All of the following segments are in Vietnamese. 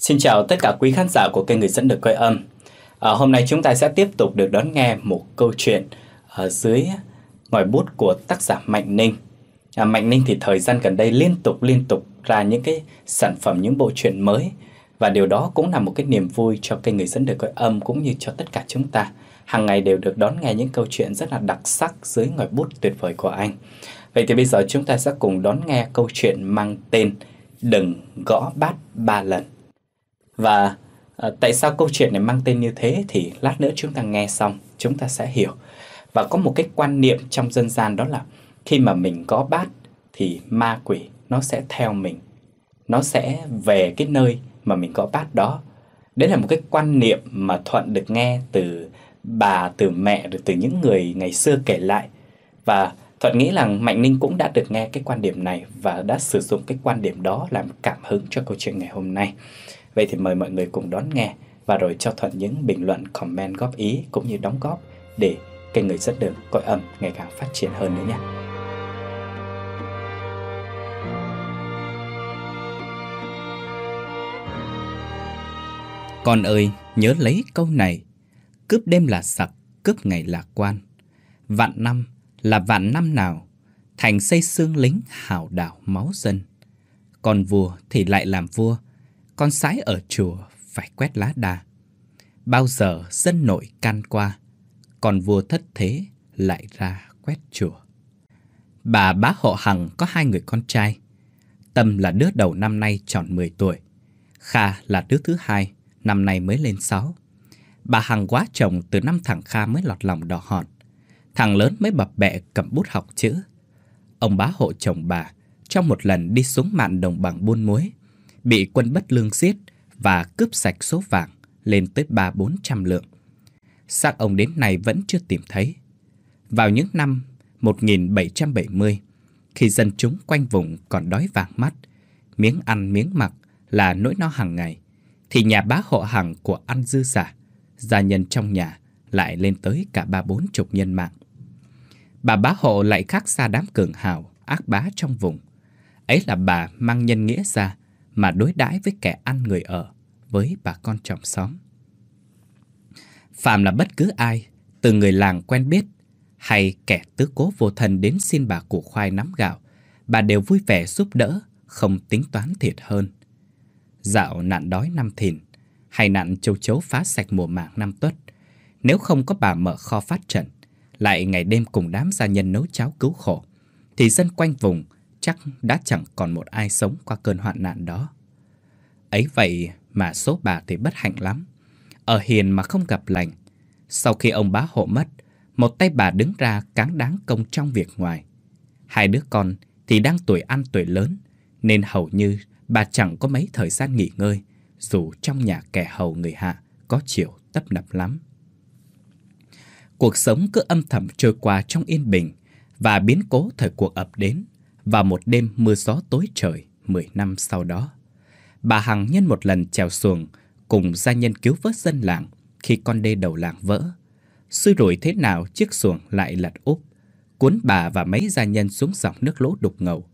Xin chào tất cả quý khán giả của kênh Người dẫn được coi âm. À, hôm nay chúng ta sẽ tiếp tục được đón nghe một câu chuyện ở dưới ngòi bút của tác giả Mạnh Ninh. À, Mạnh Ninh thì thời gian gần đây liên tục liên tục ra những cái sản phẩm những bộ truyện mới và điều đó cũng là một cái niềm vui cho kênh Người dẫn được coi âm cũng như cho tất cả chúng ta. Hàng ngày đều được đón nghe những câu chuyện rất là đặc sắc dưới ngòi bút tuyệt vời của anh. Vậy thì bây giờ chúng ta sẽ cùng đón nghe câu chuyện mang tên Đừng gõ bát ba lần. Và ờ, tại sao câu chuyện này mang tên như thế thì lát nữa chúng ta nghe xong chúng ta sẽ hiểu. Và có một cái quan niệm trong dân gian đó là khi mà mình có bát thì ma quỷ nó sẽ theo mình. Nó sẽ về cái nơi mà mình có bát đó. Đấy là một cái quan niệm mà Thuận được nghe từ bà, từ mẹ, rồi từ những người ngày xưa kể lại. Và Thuận nghĩ rằng Mạnh Ninh cũng đã được nghe cái quan điểm này và đã sử dụng cái quan điểm đó làm cảm hứng cho câu chuyện ngày hôm nay. Vậy thì mời mọi người cùng đón nghe và rồi cho Thuận những bình luận, comment góp ý cũng như đóng góp để kênh Người Dẫn Đường Cõi Âm ngày càng phát triển hơn nữa nhé. Con ơi, nhớ lấy câu này, cướp đêm là sặc, cướp ngày là quan. Vạn năm là vạn năm nào, thành xây xương lính hào đảo máu dân. Còn vua thì lại làm vua, con sái ở chùa phải quét lá đà. Bao giờ dân nội can qua, còn vua thất thế lại ra quét chùa. Bà bá họ Hằng có hai người con trai. Tâm là đứa đầu năm nay tròn 10 tuổi. Kha là đứa thứ hai, năm nay mới lên 6. Bà Hằng quá chồng từ năm thằng Kha mới lọt lòng đỏ hòn. Thằng lớn mới bập bẹ cầm bút học chữ. Ông bá hộ chồng bà trong một lần đi xuống mạn đồng bằng buôn muối bị quân bất lương giết và cướp sạch số vàng lên tới ba bốn trăm lượng. Xác ông đến nay vẫn chưa tìm thấy. Vào những năm 1770, khi dân chúng quanh vùng còn đói vàng mắt, miếng ăn miếng mặc là nỗi no hàng ngày, thì nhà bá hộ hàng của ăn dư giả, gia nhân trong nhà lại lên tới cả ba bốn chục nhân mạng. Bà bá hộ lại khác xa đám cường hào, ác bá trong vùng. Ấy là bà mang nhân nghĩa ra, mà đối đãi với kẻ ăn người ở, với bà con chồng xóm. Phạm là bất cứ ai, từ người làng quen biết hay kẻ tứ cố vô thần đến xin bà củ khoai nắm gạo, bà đều vui vẻ giúp đỡ, không tính toán thiệt hơn. Dạo nạn đói năm thìn, hay nạn châu chấu phá sạch mùa màng năm tuất, nếu không có bà mở kho phát trận, lại ngày đêm cùng đám gia nhân nấu cháo cứu khổ, thì dân quanh vùng chắc đã chẳng còn một ai sống qua cơn hoạn nạn đó. Ấy vậy mà số bà thì bất hạnh lắm. Ở hiền mà không gặp lành. Sau khi ông bá hộ mất, một tay bà đứng ra cáng đáng công trong việc ngoài. Hai đứa con thì đang tuổi ăn tuổi lớn, nên hầu như bà chẳng có mấy thời gian nghỉ ngơi, dù trong nhà kẻ hầu người hạ có chiều tấp nập lắm. Cuộc sống cứ âm thầm trôi qua trong yên bình và biến cố thời cuộc ập đến và một đêm mưa gió tối trời 10 năm sau đó Bà Hằng nhân một lần trèo xuồng Cùng gia nhân cứu vớt dân làng Khi con đê đầu làng vỡ Xui rủi thế nào chiếc xuồng lại lật úp Cuốn bà và mấy gia nhân xuống dòng nước lỗ đục ngầu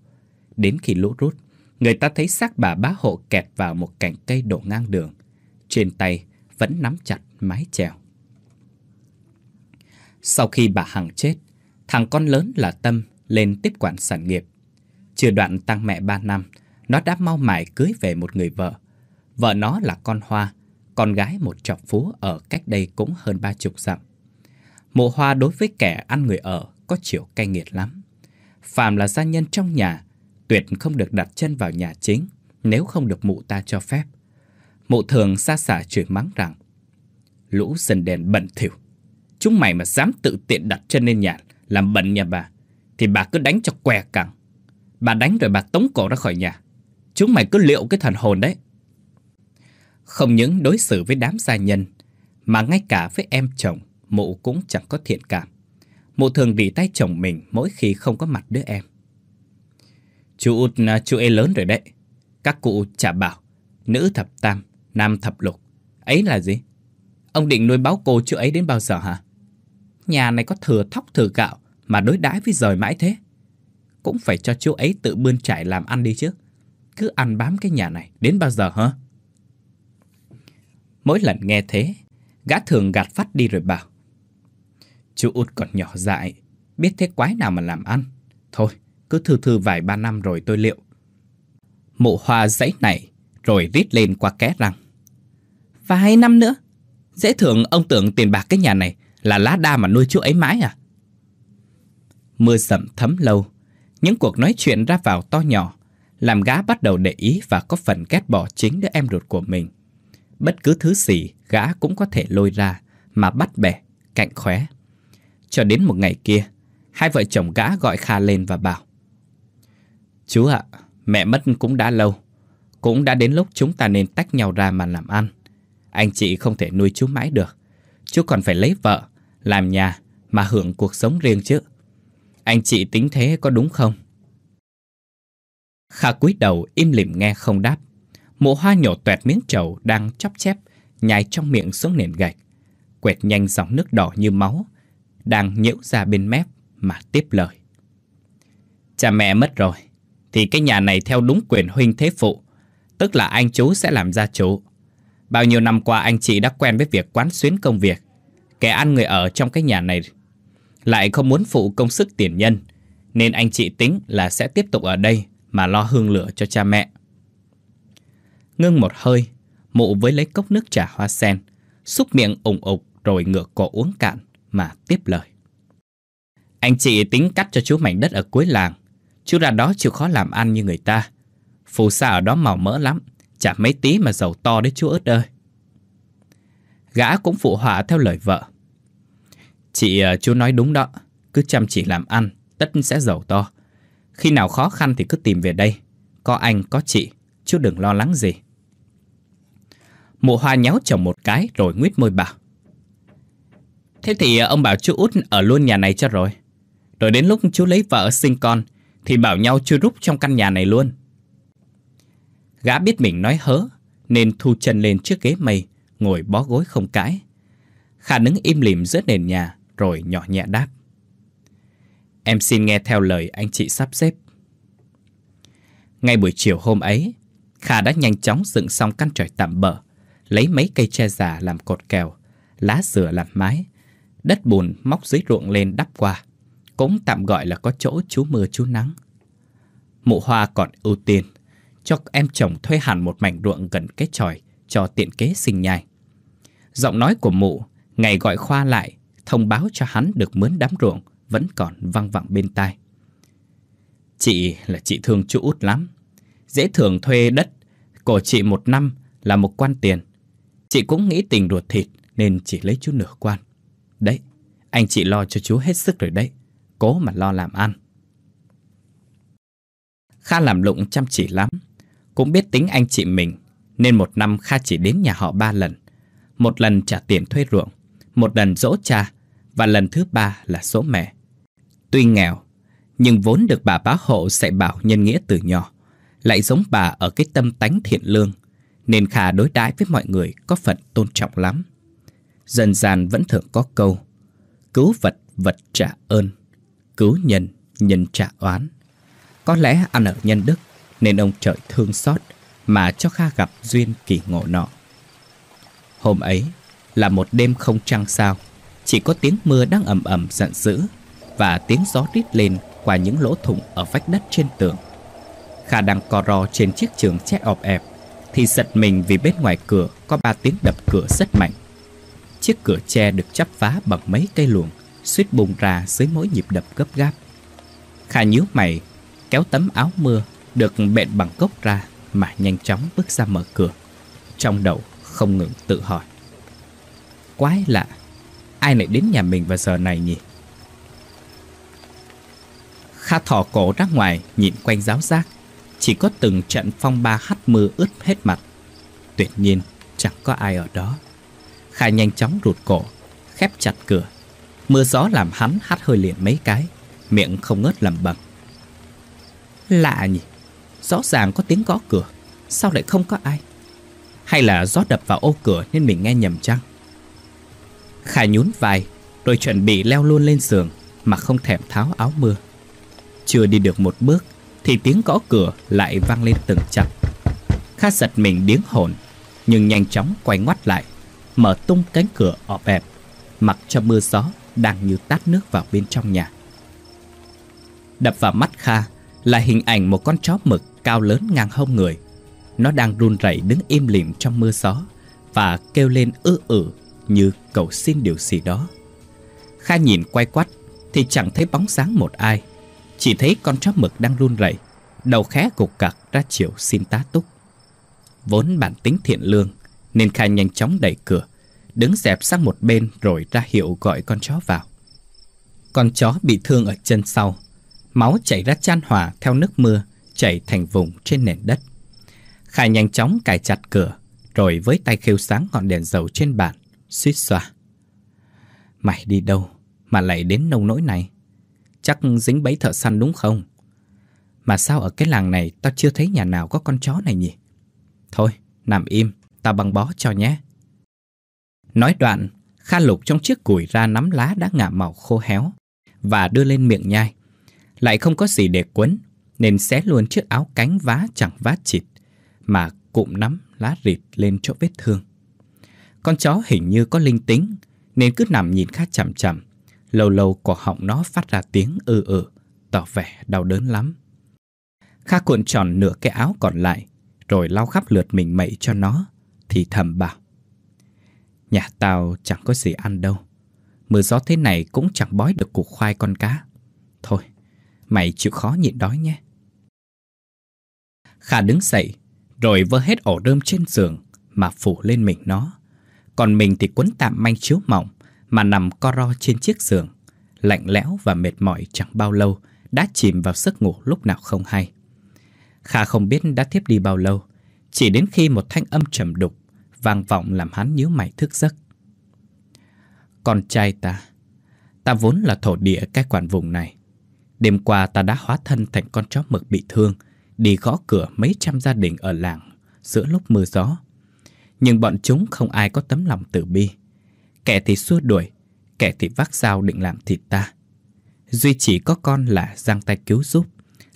Đến khi lũ rút Người ta thấy xác bà bá hộ kẹt vào một cành cây đổ ngang đường Trên tay vẫn nắm chặt mái chèo Sau khi bà Hằng chết Thằng con lớn là Tâm lên tiếp quản sản nghiệp chưa đoạn tăng mẹ 3 năm, nó đã mau mải cưới về một người vợ. Vợ nó là con Hoa, con gái một trọc phú ở cách đây cũng hơn ba chục dặm. Mộ Hoa đối với kẻ ăn người ở có chiều cay nghiệt lắm. Phạm là gia nhân trong nhà, tuyệt không được đặt chân vào nhà chính nếu không được mụ ta cho phép. Mụ thường xa xả chửi mắng rằng Lũ dân đèn bẩn thỉu Chúng mày mà dám tự tiện đặt chân lên nhà Làm bẩn nhà bà Thì bà cứ đánh cho què cẳng Bà đánh rồi bà tống cổ ra khỏi nhà. Chúng mày cứ liệu cái thần hồn đấy. Không những đối xử với đám gia nhân, mà ngay cả với em chồng, mụ cũng chẳng có thiện cảm. Mụ thường rỉ tay chồng mình mỗi khi không có mặt đứa em. Chú út à, chú ê lớn rồi đấy. Các cụ chả bảo, nữ thập tam, nam thập lục. Ấy là gì? Ông định nuôi báo cô chú ấy đến bao giờ hả? Nhà này có thừa thóc thừa gạo mà đối đãi với rời mãi thế cũng phải cho chú ấy tự bươn trải làm ăn đi chứ. Cứ ăn bám cái nhà này, đến bao giờ hả? Mỗi lần nghe thế, gã thường gạt phát đi rồi bảo. Chú út còn nhỏ dại, biết thế quái nào mà làm ăn. Thôi, cứ thư thư vài ba năm rồi tôi liệu. Mụ hoa dãy này, rồi rít lên qua ké răng. Vài năm nữa, dễ thường ông tưởng tiền bạc cái nhà này là lá đa mà nuôi chú ấy mãi à? Mưa sầm thấm lâu, những cuộc nói chuyện ra vào to nhỏ làm gã bắt đầu để ý và có phần ghét bỏ chính đứa em ruột của mình. Bất cứ thứ gì gã cũng có thể lôi ra mà bắt bẻ, cạnh khóe. Cho đến một ngày kia, hai vợ chồng gã gọi Kha lên và bảo Chú ạ, mẹ mất cũng đã lâu, cũng đã đến lúc chúng ta nên tách nhau ra mà làm ăn. Anh chị không thể nuôi chú mãi được, chú còn phải lấy vợ, làm nhà mà hưởng cuộc sống riêng chứ. Anh chị tính thế có đúng không? Kha cúi đầu im lìm nghe không đáp. Mộ hoa nhổ toẹt miếng trầu đang chóp chép, nhai trong miệng xuống nền gạch. Quẹt nhanh dòng nước đỏ như máu, đang nhiễu ra bên mép mà tiếp lời. Cha mẹ mất rồi, thì cái nhà này theo đúng quyền huynh thế phụ, tức là anh chú sẽ làm gia chủ. Bao nhiêu năm qua anh chị đã quen với việc quán xuyến công việc, kẻ ăn người ở trong cái nhà này lại không muốn phụ công sức tiền nhân, nên anh chị tính là sẽ tiếp tục ở đây mà lo hương lửa cho cha mẹ. Ngưng một hơi, mụ với lấy cốc nước trà hoa sen, xúc miệng ủng ục rồi ngửa cổ uống cạn mà tiếp lời. Anh chị tính cắt cho chú mảnh đất ở cuối làng, chú ra đó chịu khó làm ăn như người ta. Phù sa ở đó màu mỡ lắm, chả mấy tí mà giàu to đấy chú ớt ơi. Gã cũng phụ họa theo lời vợ. Chị ờ, chú nói đúng đó, cứ chăm chỉ làm ăn, tất sẽ giàu to. Khi nào khó khăn thì cứ tìm về đây, có anh, có chị, chú đừng lo lắng gì. Mụ hoa nhéo chồng một cái rồi nguyết môi bảo. Thế thì ờ, ông bảo chú út ở luôn nhà này cho rồi. Rồi đến lúc chú lấy vợ sinh con thì bảo nhau chú rút trong căn nhà này luôn. Gã biết mình nói hớ nên thu chân lên trước ghế mây ngồi bó gối không cãi. Khả đứng im lìm giữa nền nhà rồi nhỏ nhẹ đáp. Em xin nghe theo lời anh chị sắp xếp. Ngay buổi chiều hôm ấy, Kha đã nhanh chóng dựng xong căn trời tạm bỡ, lấy mấy cây tre già làm cột kèo, lá dừa làm mái, đất bùn móc dưới ruộng lên đắp qua, cũng tạm gọi là có chỗ chú mưa chú nắng. Mụ hoa còn ưu tiên, cho em chồng thuê hẳn một mảnh ruộng gần cái tròi cho tiện kế sinh nhai. Giọng nói của mụ ngày gọi Khoa lại thông báo cho hắn được mướn đám ruộng vẫn còn văng vẳng bên tai. Chị là chị thương chú út lắm. Dễ thường thuê đất của chị một năm là một quan tiền. Chị cũng nghĩ tình ruột thịt nên chỉ lấy chú nửa quan. Đấy, anh chị lo cho chú hết sức rồi đấy. Cố mà lo làm ăn. Kha làm lụng chăm chỉ lắm. Cũng biết tính anh chị mình nên một năm Kha chỉ đến nhà họ ba lần. Một lần trả tiền thuê ruộng, một lần dỗ cha và lần thứ ba là số mẹ. Tuy nghèo, nhưng vốn được bà bá hộ dạy bảo nhân nghĩa từ nhỏ, lại giống bà ở cái tâm tánh thiện lương, nên kha đối đãi với mọi người có phần tôn trọng lắm. Dần dàn vẫn thường có câu, cứu vật vật trả ơn, cứu nhân nhân trả oán. Có lẽ ăn ở nhân đức nên ông trời thương xót mà cho Kha gặp duyên kỳ ngộ nọ. Hôm ấy là một đêm không trăng sao, chỉ có tiếng mưa đang ầm ầm giận dữ Và tiếng gió rít lên qua những lỗ thủng ở vách đất trên tường Kha đang co ro trên chiếc trường che ọp ẹp Thì giật mình vì bên ngoài cửa có ba tiếng đập cửa rất mạnh Chiếc cửa tre được chắp phá bằng mấy cây luồng Suýt bùng ra dưới mỗi nhịp đập gấp gáp Kha nhíu mày Kéo tấm áo mưa Được bện bằng cốc ra Mà nhanh chóng bước ra mở cửa Trong đầu không ngừng tự hỏi Quái lạ Ai lại đến nhà mình vào giờ này nhỉ? Kha thỏ cổ ra ngoài nhìn quanh giáo giác Chỉ có từng trận phong ba hắt mưa ướt hết mặt Tuyệt nhiên chẳng có ai ở đó Kha nhanh chóng rụt cổ Khép chặt cửa Mưa gió làm hắn hắt hơi liền mấy cái Miệng không ngớt lầm bầm Lạ nhỉ Rõ ràng có tiếng gõ cửa Sao lại không có ai Hay là gió đập vào ô cửa nên mình nghe nhầm chăng Khải nhún vai Rồi chuẩn bị leo luôn lên giường Mà không thèm tháo áo mưa Chưa đi được một bước Thì tiếng gõ cửa lại vang lên từng chặt Kha giật mình điếng hồn Nhưng nhanh chóng quay ngoắt lại Mở tung cánh cửa ọp ẹp Mặc cho mưa gió đang như tát nước vào bên trong nhà Đập vào mắt Kha là hình ảnh một con chó mực cao lớn ngang hông người Nó đang run rẩy đứng im lìm trong mưa gió Và kêu lên ư ử như cầu xin điều gì đó. Kha nhìn quay quắt thì chẳng thấy bóng dáng một ai. Chỉ thấy con chó mực đang run rẩy, đầu khẽ gục cặc ra chiều xin tá túc. Vốn bản tính thiện lương nên Kha nhanh chóng đẩy cửa, đứng dẹp sang một bên rồi ra hiệu gọi con chó vào. Con chó bị thương ở chân sau, máu chảy ra chan hòa theo nước mưa chảy thành vùng trên nền đất. Kha nhanh chóng cài chặt cửa, rồi với tay khêu sáng ngọn đèn dầu trên bàn, Suýt xoa. Mày đi đâu mà lại đến nông nỗi này Chắc dính bẫy thợ săn đúng không Mà sao ở cái làng này Tao chưa thấy nhà nào có con chó này nhỉ Thôi nằm im Tao băng bó cho nhé Nói đoạn Kha lục trong chiếc củi ra nắm lá đã ngả màu khô héo Và đưa lên miệng nhai Lại không có gì để quấn Nên xé luôn chiếc áo cánh vá chẳng vá chịt Mà cụm nắm lá rịt lên chỗ vết thương con chó hình như có linh tính Nên cứ nằm nhìn khá chậm chậm Lâu lâu cổ họng nó phát ra tiếng ư ừ ư ừ, Tỏ vẻ đau đớn lắm Kha cuộn tròn nửa cái áo còn lại Rồi lau khắp lượt mình mẩy cho nó Thì thầm bảo Nhà tao chẳng có gì ăn đâu Mưa gió thế này cũng chẳng bói được cục khoai con cá Thôi Mày chịu khó nhịn đói nhé Kha đứng dậy Rồi vơ hết ổ rơm trên giường Mà phủ lên mình nó còn mình thì quấn tạm manh chiếu mỏng mà nằm co ro trên chiếc giường. Lạnh lẽo và mệt mỏi chẳng bao lâu đã chìm vào giấc ngủ lúc nào không hay. Kha không biết đã tiếp đi bao lâu, chỉ đến khi một thanh âm trầm đục vang vọng làm hắn nhíu mày thức giấc. Con trai ta, ta vốn là thổ địa cái quản vùng này. Đêm qua ta đã hóa thân thành con chó mực bị thương, đi gõ cửa mấy trăm gia đình ở làng giữa lúc mưa gió nhưng bọn chúng không ai có tấm lòng từ bi Kẻ thì xua đuổi Kẻ thì vác dao định làm thịt ta Duy chỉ có con là giang tay cứu giúp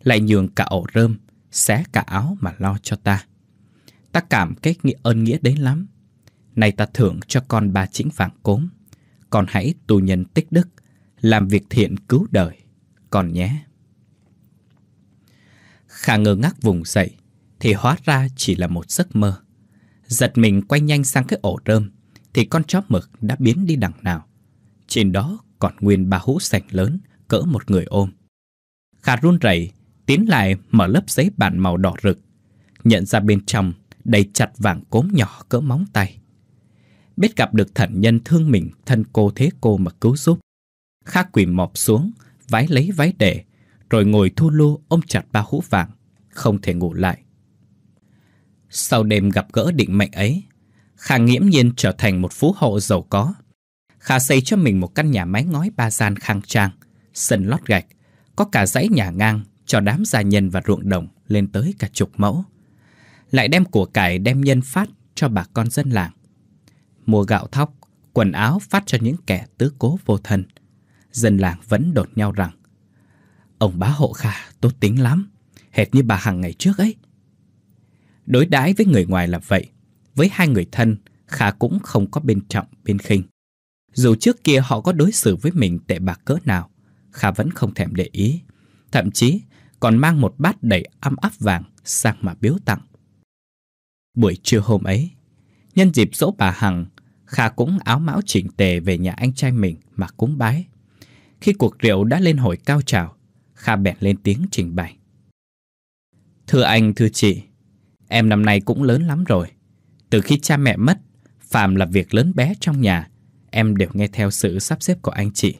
Lại nhường cả ổ rơm Xé cả áo mà lo cho ta Ta cảm kết nghĩa ơn nghĩa đấy lắm Này ta thưởng cho con ba chĩnh vàng cốm Còn hãy tù nhân tích đức Làm việc thiện cứu đời Còn nhé Khả ngờ ngác vùng dậy Thì hóa ra chỉ là một giấc mơ Giật mình quay nhanh sang cái ổ rơm Thì con chó mực đã biến đi đằng nào Trên đó còn nguyên ba hũ sành lớn Cỡ một người ôm Khả run rẩy tiến lại mở lớp giấy bản màu đỏ rực Nhận ra bên trong đầy chặt vàng cốm nhỏ cỡ móng tay Biết gặp được thần nhân thương mình Thân cô thế cô mà cứu giúp Khá quỳ mọp xuống Vái lấy váy để Rồi ngồi thu lu ôm chặt ba hũ vàng Không thể ngủ lại sau đêm gặp gỡ định mệnh ấy, Kha nghiễm nhiên trở thành một phú hộ giàu có. Kha xây cho mình một căn nhà mái ngói ba gian khang trang, sân lót gạch, có cả dãy nhà ngang cho đám gia nhân và ruộng đồng lên tới cả chục mẫu. Lại đem của cải đem nhân phát cho bà con dân làng. Mua gạo thóc, quần áo phát cho những kẻ tứ cố vô thân. Dân làng vẫn đột nhau rằng Ông bá hộ Kha tốt tính lắm, hệt như bà hàng ngày trước ấy. Đối đãi với người ngoài là vậy, với hai người thân, Kha cũng không có bên trọng bên khinh. Dù trước kia họ có đối xử với mình tệ bạc cỡ nào, Kha vẫn không thèm để ý. Thậm chí còn mang một bát đầy âm áp vàng sang mà biếu tặng. Buổi trưa hôm ấy, nhân dịp dỗ bà Hằng, Kha cũng áo mão chỉnh tề về nhà anh trai mình mà cúng bái. Khi cuộc rượu đã lên hồi cao trào, Kha bèn lên tiếng trình bày. Thưa anh, thưa chị, Em năm nay cũng lớn lắm rồi. Từ khi cha mẹ mất, phàm là việc lớn bé trong nhà, em đều nghe theo sự sắp xếp của anh chị.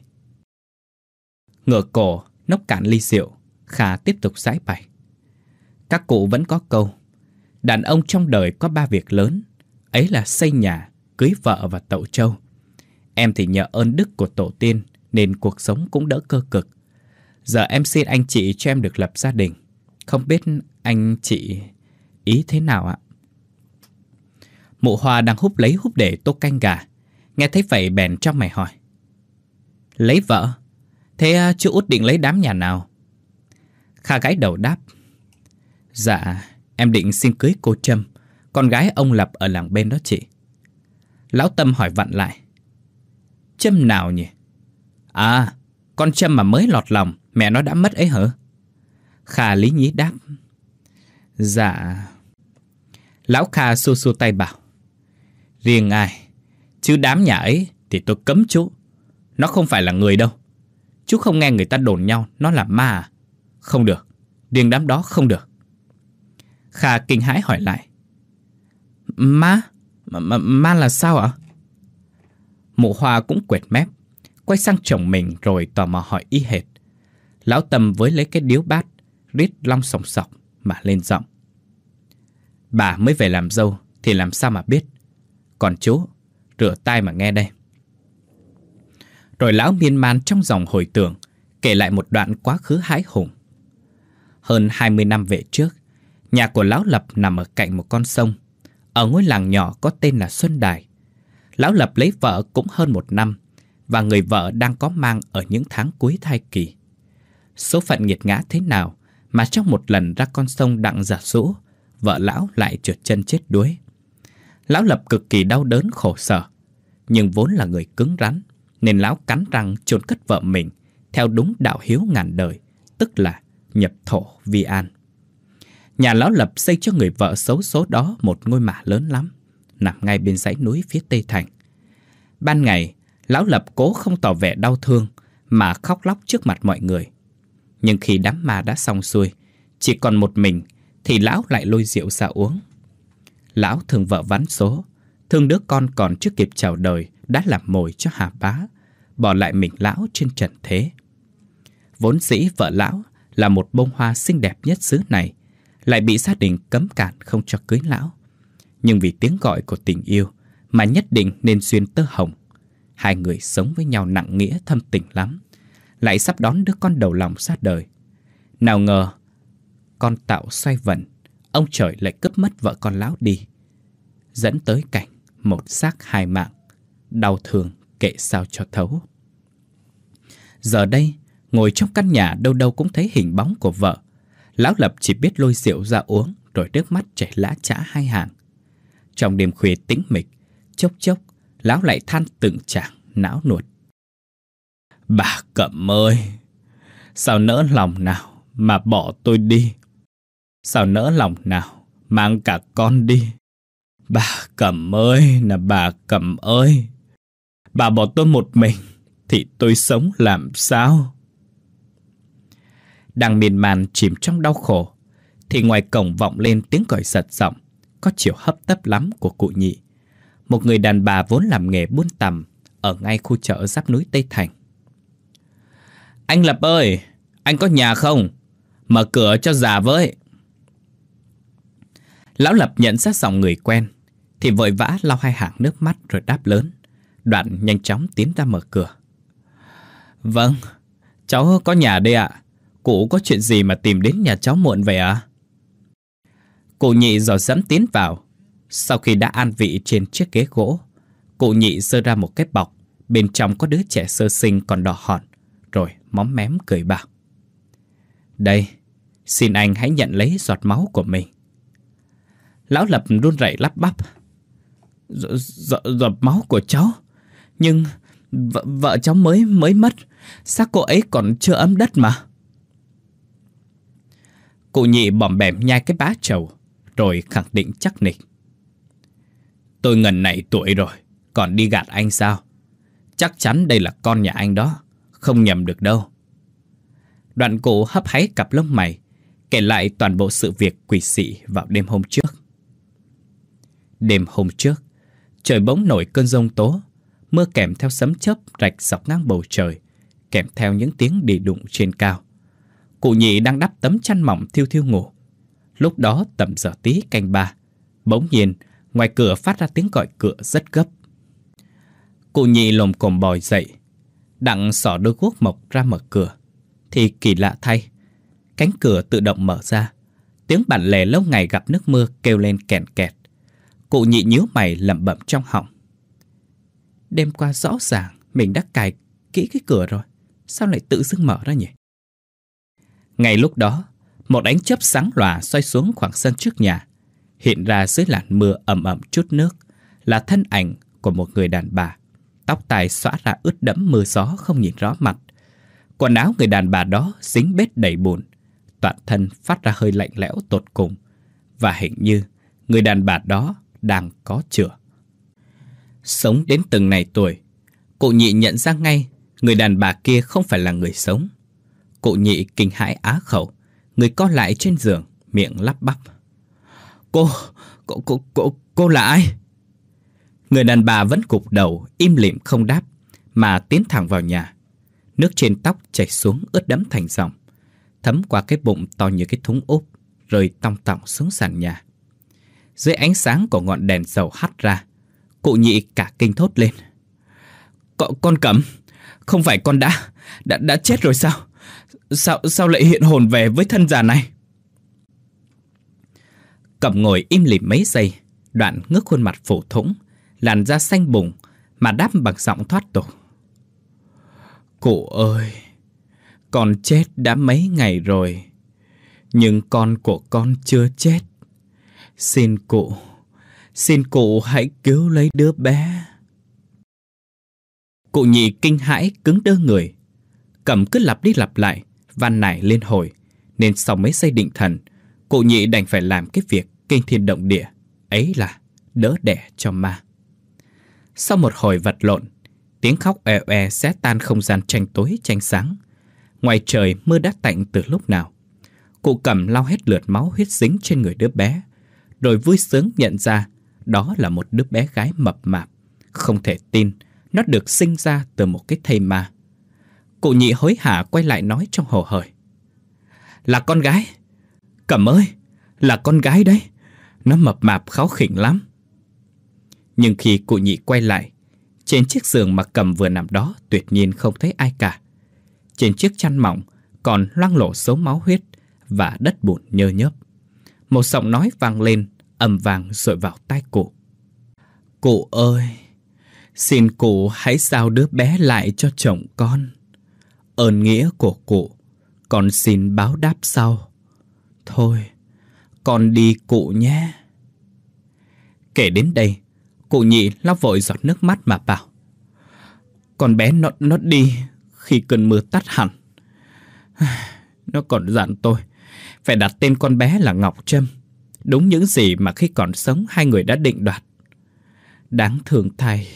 Ngửa cổ, nốc cạn ly rượu, Khả tiếp tục giải bày. Các cụ vẫn có câu, đàn ông trong đời có ba việc lớn, ấy là xây nhà, cưới vợ và tậu trâu. Em thì nhờ ơn đức của tổ tiên nên cuộc sống cũng đỡ cơ cực. Giờ em xin anh chị cho em được lập gia đình. Không biết anh chị ý thế nào ạ? Mụ hoa đang húp lấy húp để tô canh gà. Nghe thấy vậy bèn trong mày hỏi. Lấy vợ? Thế à, chú út định lấy đám nhà nào? Kha gái đầu đáp. Dạ, em định xin cưới cô Trâm, con gái ông Lập ở làng bên đó chị. Lão Tâm hỏi vặn lại. Trâm nào nhỉ? À, con Trâm mà mới lọt lòng, mẹ nó đã mất ấy hả? Kha lý nhí đáp. Dạ. Lão Kha xua xua tay bảo. Riêng ai? Chứ đám nhà ấy thì tôi cấm chú. Nó không phải là người đâu. Chú không nghe người ta đồn nhau nó là ma à? Không được. Riêng đám đó không được. Kha kinh hãi hỏi lại. Ma? Ma, ma là sao ạ? À? Mụ hoa cũng quệt mép. Quay sang chồng mình rồi tò mò hỏi y hệt. Lão Tâm với lấy cái điếu bát, rít long sòng sọc mà lên giọng. Bà mới về làm dâu thì làm sao mà biết Còn chú Rửa tai mà nghe đây Rồi lão miên man trong dòng hồi tưởng Kể lại một đoạn quá khứ hãi hùng Hơn 20 năm về trước Nhà của lão Lập nằm ở cạnh một con sông Ở ngôi làng nhỏ có tên là Xuân Đài Lão Lập lấy vợ cũng hơn một năm Và người vợ đang có mang ở những tháng cuối thai kỳ Số phận nghiệt ngã thế nào Mà trong một lần ra con sông đặng giả rũ vợ lão lại trượt chân chết đuối. Lão Lập cực kỳ đau đớn khổ sở, nhưng vốn là người cứng rắn, nên lão cắn răng chôn cất vợ mình theo đúng đạo hiếu ngàn đời, tức là nhập thổ vi an. Nhà lão Lập xây cho người vợ xấu số đó một ngôi mả lớn lắm, nằm ngay bên dãy núi phía tây thành. Ban ngày, lão Lập cố không tỏ vẻ đau thương mà khóc lóc trước mặt mọi người. Nhưng khi đám ma đã xong xuôi, chỉ còn một mình thì lão lại lôi rượu ra uống. Lão thường vợ ván số, thương đứa con còn chưa kịp chào đời đã làm mồi cho Hà Bá, bỏ lại mình lão trên trần thế. Vốn dĩ vợ lão là một bông hoa xinh đẹp nhất xứ này, lại bị gia đình cấm cản không cho cưới lão. Nhưng vì tiếng gọi của tình yêu mà nhất định nên xuyên tơ hồng, hai người sống với nhau nặng nghĩa thâm tình lắm, lại sắp đón đứa con đầu lòng ra đời. Nào ngờ con tạo xoay vần, ông trời lại cướp mất vợ con lão đi. Dẫn tới cảnh một xác hai mạng, đau thương kệ sao cho thấu. Giờ đây, ngồi trong căn nhà đâu đâu cũng thấy hình bóng của vợ. Lão Lập chỉ biết lôi rượu ra uống rồi nước mắt chảy lã chả hai hàng. Trong đêm khuya tĩnh mịch, chốc chốc, lão lại than từng chàng não nuột. Bà Cẩm ơi, sao nỡ lòng nào mà bỏ tôi đi? Sao nỡ lòng nào Mang cả con đi Bà Cẩm ơi là bà Cẩm ơi Bà bỏ tôi một mình Thì tôi sống làm sao Đang miên man chìm trong đau khổ Thì ngoài cổng vọng lên tiếng còi giật giọng Có chiều hấp tấp lắm của cụ nhị Một người đàn bà vốn làm nghề buôn tầm Ở ngay khu chợ giáp núi Tây Thành Anh Lập ơi Anh có nhà không Mở cửa cho già với Lão Lập nhận ra giọng người quen Thì vội vã lau hai hàng nước mắt rồi đáp lớn Đoạn nhanh chóng tiến ra mở cửa Vâng Cháu có nhà đây ạ Cụ có chuyện gì mà tìm đến nhà cháu muộn vậy ạ Cụ nhị dò dẫm tiến vào Sau khi đã an vị trên chiếc ghế gỗ Cụ nhị sơ ra một cái bọc Bên trong có đứa trẻ sơ sinh còn đỏ hòn Rồi móm mém cười bảo Đây Xin anh hãy nhận lấy giọt máu của mình Lão Lập run rẩy lắp bắp. Giọt máu của cháu. Nhưng vợ, cháu mới mới mất. Xác cô ấy còn chưa ấm đất mà. Cụ nhị bỏm bẻm nhai cái bá trầu. Rồi khẳng định chắc nịch. Tôi ngần này tuổi rồi. Còn đi gạt anh sao? Chắc chắn đây là con nhà anh đó. Không nhầm được đâu. Đoạn cụ hấp háy cặp lông mày kể lại toàn bộ sự việc quỷ dị vào đêm hôm trước. Đêm hôm trước, trời bỗng nổi cơn rông tố, mưa kèm theo sấm chớp rạch dọc ngang bầu trời, kèm theo những tiếng đi đụng trên cao. Cụ nhị đang đắp tấm chăn mỏng thiêu thiêu ngủ. Lúc đó tầm giờ tí canh ba, bỗng nhiên ngoài cửa phát ra tiếng gọi cửa rất gấp. Cụ nhị lồm cồm bòi dậy, đặng xỏ đôi guốc mộc ra mở cửa. Thì kỳ lạ thay, cánh cửa tự động mở ra, tiếng bản lề lâu ngày gặp nước mưa kêu lên kèn kẹt. Cụ nhị nhíu mày lẩm bẩm trong họng. Đêm qua rõ ràng mình đã cài kỹ cái cửa rồi. Sao lại tự dưng mở ra nhỉ? Ngay lúc đó, một ánh chớp sáng lòa xoay xuống khoảng sân trước nhà. Hiện ra dưới làn mưa ẩm ẩm chút nước là thân ảnh của một người đàn bà. Tóc tai xõa ra ướt đẫm mưa gió không nhìn rõ mặt. Quần áo người đàn bà đó dính bết đầy bùn. Toàn thân phát ra hơi lạnh lẽo tột cùng. Và hình như người đàn bà đó đang có chữa. Sống đến từng này tuổi, cụ nhị nhận ra ngay người đàn bà kia không phải là người sống. Cụ nhị kinh hãi á khẩu, người co lại trên giường, miệng lắp bắp. Cô, cô, cô, cô, cô là ai? Người đàn bà vẫn cục đầu, im lìm không đáp, mà tiến thẳng vào nhà. Nước trên tóc chảy xuống ướt đẫm thành dòng, thấm qua cái bụng to như cái thúng úp, rơi tong tỏng xuống sàn nhà dưới ánh sáng của ngọn đèn dầu hắt ra. Cụ nhị cả kinh thốt lên. Con, con cẩm, không phải con đã, đã, đã chết rồi sao? Sao, sao lại hiện hồn về với thân già này? Cẩm ngồi im lìm mấy giây, đoạn ngước khuôn mặt phủ thũng, làn da xanh bùng mà đáp bằng giọng thoát tục. Cụ ơi, con chết đã mấy ngày rồi, nhưng con của con chưa chết. Xin cụ, xin cụ hãy cứu lấy đứa bé. Cụ nhị kinh hãi cứng đơ người. Cẩm cứ lặp đi lặp lại, van nải lên hồi. Nên sau mấy giây định thần, cụ nhị đành phải làm cái việc kinh thiên động địa. Ấy là đỡ đẻ cho ma. Sau một hồi vật lộn, tiếng khóc e e sẽ tan không gian tranh tối tranh sáng. Ngoài trời mưa đã tạnh từ lúc nào. Cụ cầm lau hết lượt máu huyết dính trên người đứa bé rồi vui sướng nhận ra đó là một đứa bé gái mập mạp. Không thể tin, nó được sinh ra từ một cái thây ma. Cụ nhị hối hả quay lại nói trong hồ hởi. Là con gái. Cẩm ơi, là con gái đấy. Nó mập mạp kháu khỉnh lắm. Nhưng khi cụ nhị quay lại, trên chiếc giường mà cầm vừa nằm đó tuyệt nhiên không thấy ai cả. Trên chiếc chăn mỏng còn loang lổ số máu huyết và đất bùn nhơ nhớp. Một giọng nói vang lên, ầm vàng rồi vào tai cụ. Cụ ơi, xin cụ hãy giao đứa bé lại cho chồng con. Ơn nghĩa của cụ, con xin báo đáp sau. Thôi, con đi cụ nhé. Kể đến đây, cụ nhị lau vội giọt nước mắt mà bảo. Con bé nó, nó đi khi cơn mưa tắt hẳn. Nó còn dặn tôi phải đặt tên con bé là Ngọc Trâm, đúng những gì mà khi còn sống hai người đã định đoạt. Đáng thương thay.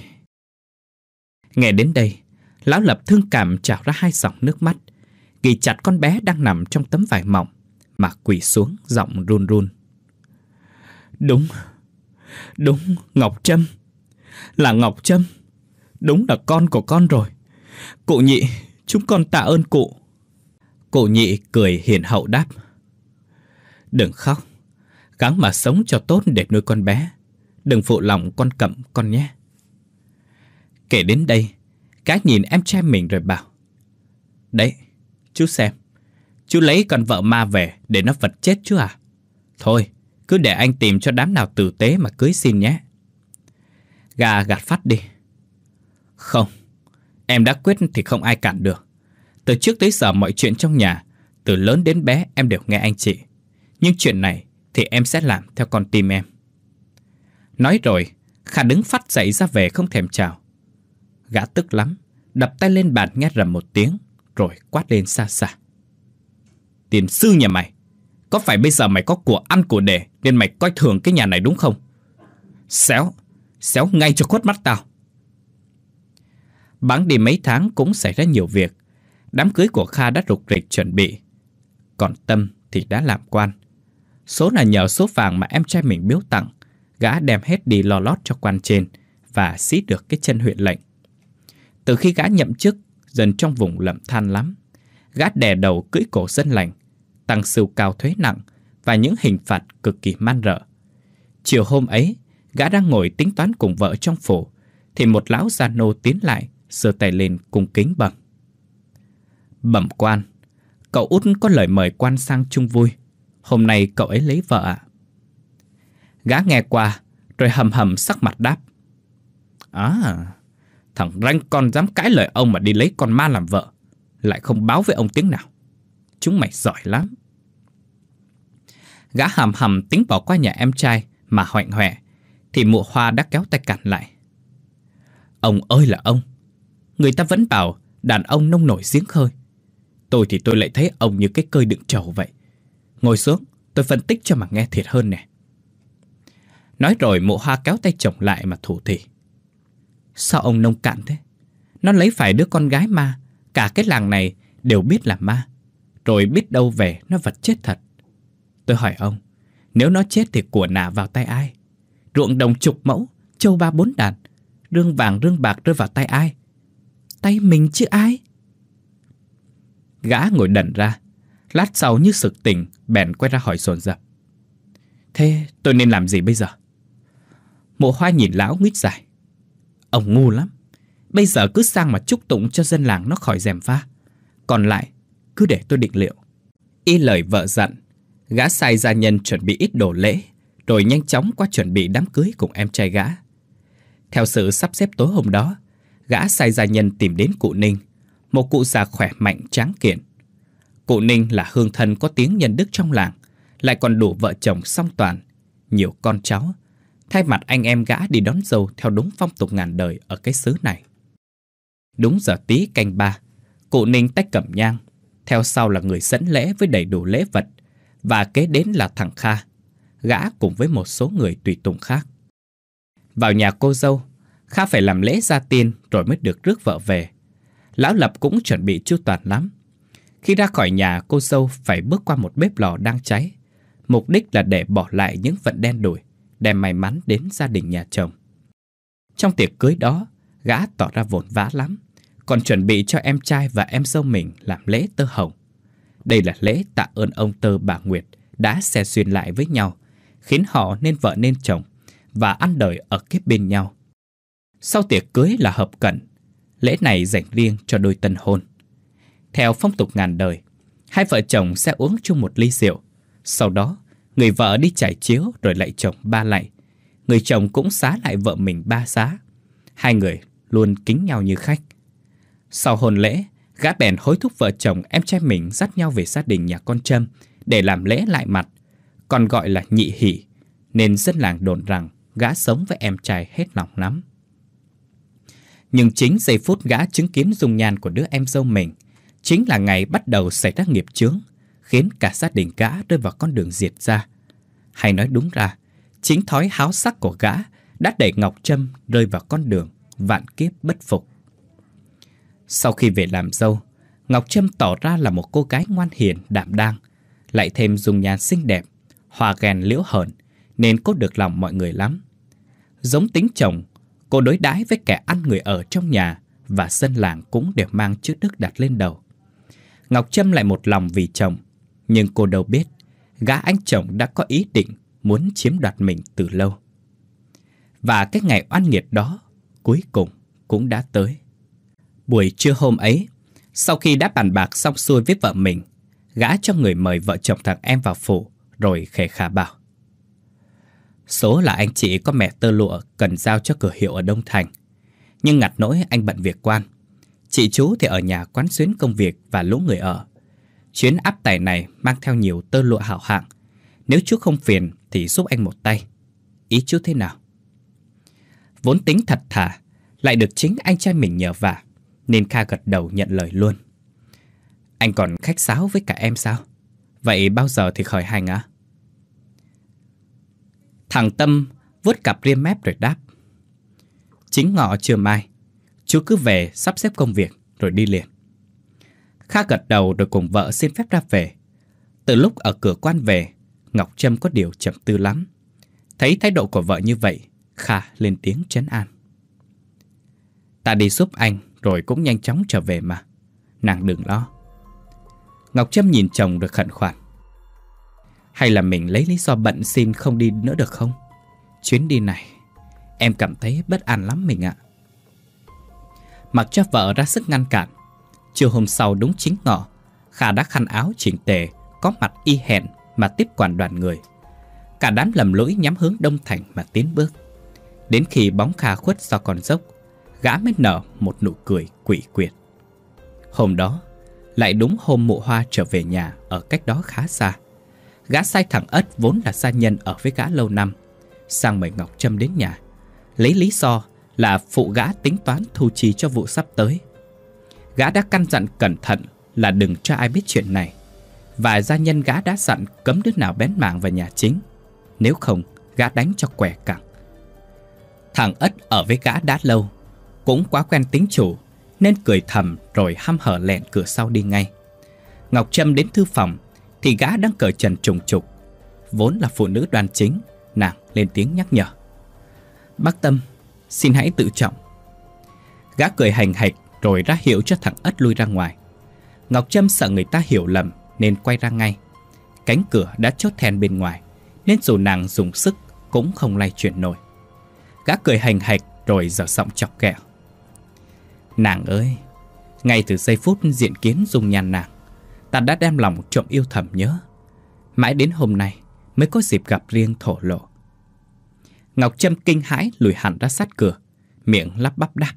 Nghe đến đây, lão lập thương cảm trào ra hai dòng nước mắt, ghi chặt con bé đang nằm trong tấm vải mỏng mà quỳ xuống giọng run run. Đúng, đúng Ngọc Trâm, là Ngọc Trâm, đúng là con của con rồi. Cụ nhị, chúng con tạ ơn cụ. Cụ nhị cười hiền hậu đáp. Đừng khóc Gắng mà sống cho tốt để nuôi con bé Đừng phụ lòng con cậm con nhé Kể đến đây Cá nhìn em trai mình rồi bảo Đấy Chú xem Chú lấy con vợ ma về để nó vật chết chứ à Thôi Cứ để anh tìm cho đám nào tử tế mà cưới xin nhé Gà gạt phát đi Không Em đã quyết thì không ai cản được Từ trước tới giờ mọi chuyện trong nhà Từ lớn đến bé em đều nghe anh chị nhưng chuyện này thì em sẽ làm theo con tim em Nói rồi Khả đứng phát dậy ra về không thèm chào Gã tức lắm Đập tay lên bàn nghe rầm một tiếng Rồi quát lên xa xa Tiền sư nhà mày Có phải bây giờ mày có của ăn của để Nên mày coi thường cái nhà này đúng không Xéo Xéo ngay cho khuất mắt tao Bán đi mấy tháng cũng xảy ra nhiều việc Đám cưới của Kha đã rục rịch chuẩn bị Còn Tâm thì đã làm quan Số là nhờ số vàng mà em trai mình biếu tặng, gã đem hết đi lo lót cho quan trên và xí được cái chân huyện lệnh. Từ khi gã nhậm chức, dần trong vùng lậm than lắm. Gã đè đầu cưỡi cổ dân lành, tăng sưu cao thuế nặng và những hình phạt cực kỳ man rợ. Chiều hôm ấy, gã đang ngồi tính toán cùng vợ trong phủ, thì một lão gia nô tiến lại, giơ tay lên cung kính bẩm. Bẩm quan, cậu út có lời mời quan sang chung vui. Hôm nay cậu ấy lấy vợ à? Gã nghe qua, rồi hầm hầm sắc mặt đáp. À, thằng ranh con dám cãi lời ông mà đi lấy con ma làm vợ. Lại không báo với ông tiếng nào. Chúng mày giỏi lắm. Gã hầm hầm tính bỏ qua nhà em trai mà hoạnh hoẹ, thì mụ hoa đã kéo tay cản lại. Ông ơi là ông, người ta vẫn bảo đàn ông nông nổi giếng khơi. Tôi thì tôi lại thấy ông như cái cơi đựng trầu vậy. Ngồi xuống, tôi phân tích cho mà nghe thiệt hơn nè. Nói rồi mụ hoa kéo tay chồng lại mà thủ thị. Sao ông nông cạn thế? Nó lấy phải đứa con gái ma, cả cái làng này đều biết là ma. Rồi biết đâu về nó vật chết thật. Tôi hỏi ông, nếu nó chết thì của nả vào tay ai? Ruộng đồng chục mẫu, châu ba bốn đàn, rương vàng rương bạc rơi vào tay ai? Tay mình chứ ai? Gã ngồi đẩn ra, Lát sau như sực tỉnh Bèn quay ra hỏi dồn dập Thế tôi nên làm gì bây giờ Mộ hoa nhìn lão nguyết dài Ông ngu lắm Bây giờ cứ sang mà chúc tụng cho dân làng nó khỏi dèm pha Còn lại cứ để tôi định liệu Y lời vợ dặn Gã sai gia nhân chuẩn bị ít đồ lễ Rồi nhanh chóng qua chuẩn bị đám cưới cùng em trai gã Theo sự sắp xếp tối hôm đó Gã sai gia nhân tìm đến cụ Ninh Một cụ già khỏe mạnh tráng kiện Cụ Ninh là hương thân có tiếng nhân đức trong làng, lại còn đủ vợ chồng song toàn, nhiều con cháu. Thay mặt anh em gã đi đón dâu theo đúng phong tục ngàn đời ở cái xứ này. Đúng giờ tí canh ba, cụ Ninh tách cẩm nhang, theo sau là người dẫn lễ với đầy đủ lễ vật, và kế đến là thằng Kha, gã cùng với một số người tùy tùng khác. Vào nhà cô dâu, Kha phải làm lễ ra tiên rồi mới được rước vợ về. Lão Lập cũng chuẩn bị chu toàn lắm. Khi ra khỏi nhà, cô dâu phải bước qua một bếp lò đang cháy. Mục đích là để bỏ lại những vận đen đủi, đem may mắn đến gia đình nhà chồng. Trong tiệc cưới đó, gã tỏ ra vồn vã lắm, còn chuẩn bị cho em trai và em dâu mình làm lễ tơ hồng. Đây là lễ tạ ơn ông tơ bà Nguyệt đã xe xuyên lại với nhau, khiến họ nên vợ nên chồng và ăn đời ở kiếp bên nhau. Sau tiệc cưới là hợp cận, lễ này dành riêng cho đôi tân hôn. Theo phong tục ngàn đời, hai vợ chồng sẽ uống chung một ly rượu. Sau đó, người vợ đi trải chiếu rồi lại chồng ba lạy. Người chồng cũng xá lại vợ mình ba xá. Hai người luôn kính nhau như khách. Sau hôn lễ, gã bèn hối thúc vợ chồng em trai mình dắt nhau về gia đình nhà con Trâm để làm lễ lại mặt, còn gọi là nhị hỷ, nên dân làng đồn rằng gã sống với em trai hết lòng lắm. Nhưng chính giây phút gã chứng kiến dung nhan của đứa em dâu mình, chính là ngày bắt đầu xảy ra nghiệp chướng, khiến cả gia đình gã rơi vào con đường diệt gia. Hay nói đúng ra, chính thói háo sắc của gã đã đẩy Ngọc Trâm rơi vào con đường vạn kiếp bất phục. Sau khi về làm dâu, Ngọc Trâm tỏ ra là một cô gái ngoan hiền, đảm đang, lại thêm dung nhan xinh đẹp, hòa ghen liễu hờn, nên cô được lòng mọi người lắm. Giống tính chồng, cô đối đãi với kẻ ăn người ở trong nhà và dân làng cũng đều mang chữ đức đặt lên đầu. Ngọc Trâm lại một lòng vì chồng Nhưng cô đâu biết Gã anh chồng đã có ý định Muốn chiếm đoạt mình từ lâu Và cái ngày oan nghiệt đó Cuối cùng cũng đã tới Buổi trưa hôm ấy Sau khi đã bàn bạc xong xuôi với vợ mình Gã cho người mời vợ chồng thằng em vào phủ Rồi khề khà bảo Số là anh chị có mẹ tơ lụa Cần giao cho cửa hiệu ở Đông Thành Nhưng ngặt nỗi anh bận việc quan Chị chú thì ở nhà quán xuyến công việc và lũ người ở. Chuyến áp tải này mang theo nhiều tơ lụa hảo hạng. Nếu chú không phiền thì giúp anh một tay. Ý chú thế nào? Vốn tính thật thà, lại được chính anh trai mình nhờ vả, nên Kha gật đầu nhận lời luôn. Anh còn khách sáo với cả em sao? Vậy bao giờ thì khởi hành á? Thằng Tâm vuốt cặp ria mép rồi đáp. Chính ngọ trưa mai, Chú cứ về sắp xếp công việc rồi đi liền. Kha gật đầu rồi cùng vợ xin phép ra về. Từ lúc ở cửa quan về, Ngọc Trâm có điều chậm tư lắm. Thấy thái độ của vợ như vậy, Kha lên tiếng trấn an. Ta đi giúp anh rồi cũng nhanh chóng trở về mà. Nàng đừng lo. Ngọc Trâm nhìn chồng được khẩn khoản. Hay là mình lấy lý do bận xin không đi nữa được không? Chuyến đi này, em cảm thấy bất an lắm mình ạ. À mặc cho vợ ra sức ngăn cản. Chiều hôm sau đúng chính ngọ, Kha đã khăn áo chỉnh tề, có mặt y hẹn mà tiếp quản đoàn người. Cả đám lầm lỗi nhắm hướng đông thành mà tiến bước. Đến khi bóng Kha khuất sau con dốc, gã mới nở một nụ cười quỷ quyệt. Hôm đó, lại đúng hôm mụ hoa trở về nhà ở cách đó khá xa. Gã sai thẳng ất vốn là gia nhân ở với gã lâu năm, sang mời Ngọc Trâm đến nhà, lấy lý do là phụ gã tính toán thu chi cho vụ sắp tới. Gã đã căn dặn cẩn thận là đừng cho ai biết chuyện này. Và gia nhân gã đã dặn cấm đứa nào bén mảng vào nhà chính. Nếu không, gã đánh cho quẻ cẳng. Thằng Ất ở với gã đã lâu, cũng quá quen tính chủ, nên cười thầm rồi ham hở lẹn cửa sau đi ngay. Ngọc Trâm đến thư phòng, thì gã đang cởi trần trùng trục. Vốn là phụ nữ đoàn chính, nàng lên tiếng nhắc nhở. Bác Tâm, xin hãy tự trọng. Gã cười hành hạch rồi ra hiệu cho thằng Ất lui ra ngoài. Ngọc Trâm sợ người ta hiểu lầm nên quay ra ngay. Cánh cửa đã chốt then bên ngoài nên dù nàng dùng sức cũng không lay chuyển nổi. Gã cười hành hạch rồi giở giọng chọc kẹo. Nàng ơi, ngay từ giây phút diện kiến dùng nhàn nàng, ta đã đem lòng trộm yêu thầm nhớ. Mãi đến hôm nay mới có dịp gặp riêng thổ lộ. Ngọc Trâm kinh hãi lùi hẳn ra sát cửa, miệng lắp bắp đáp.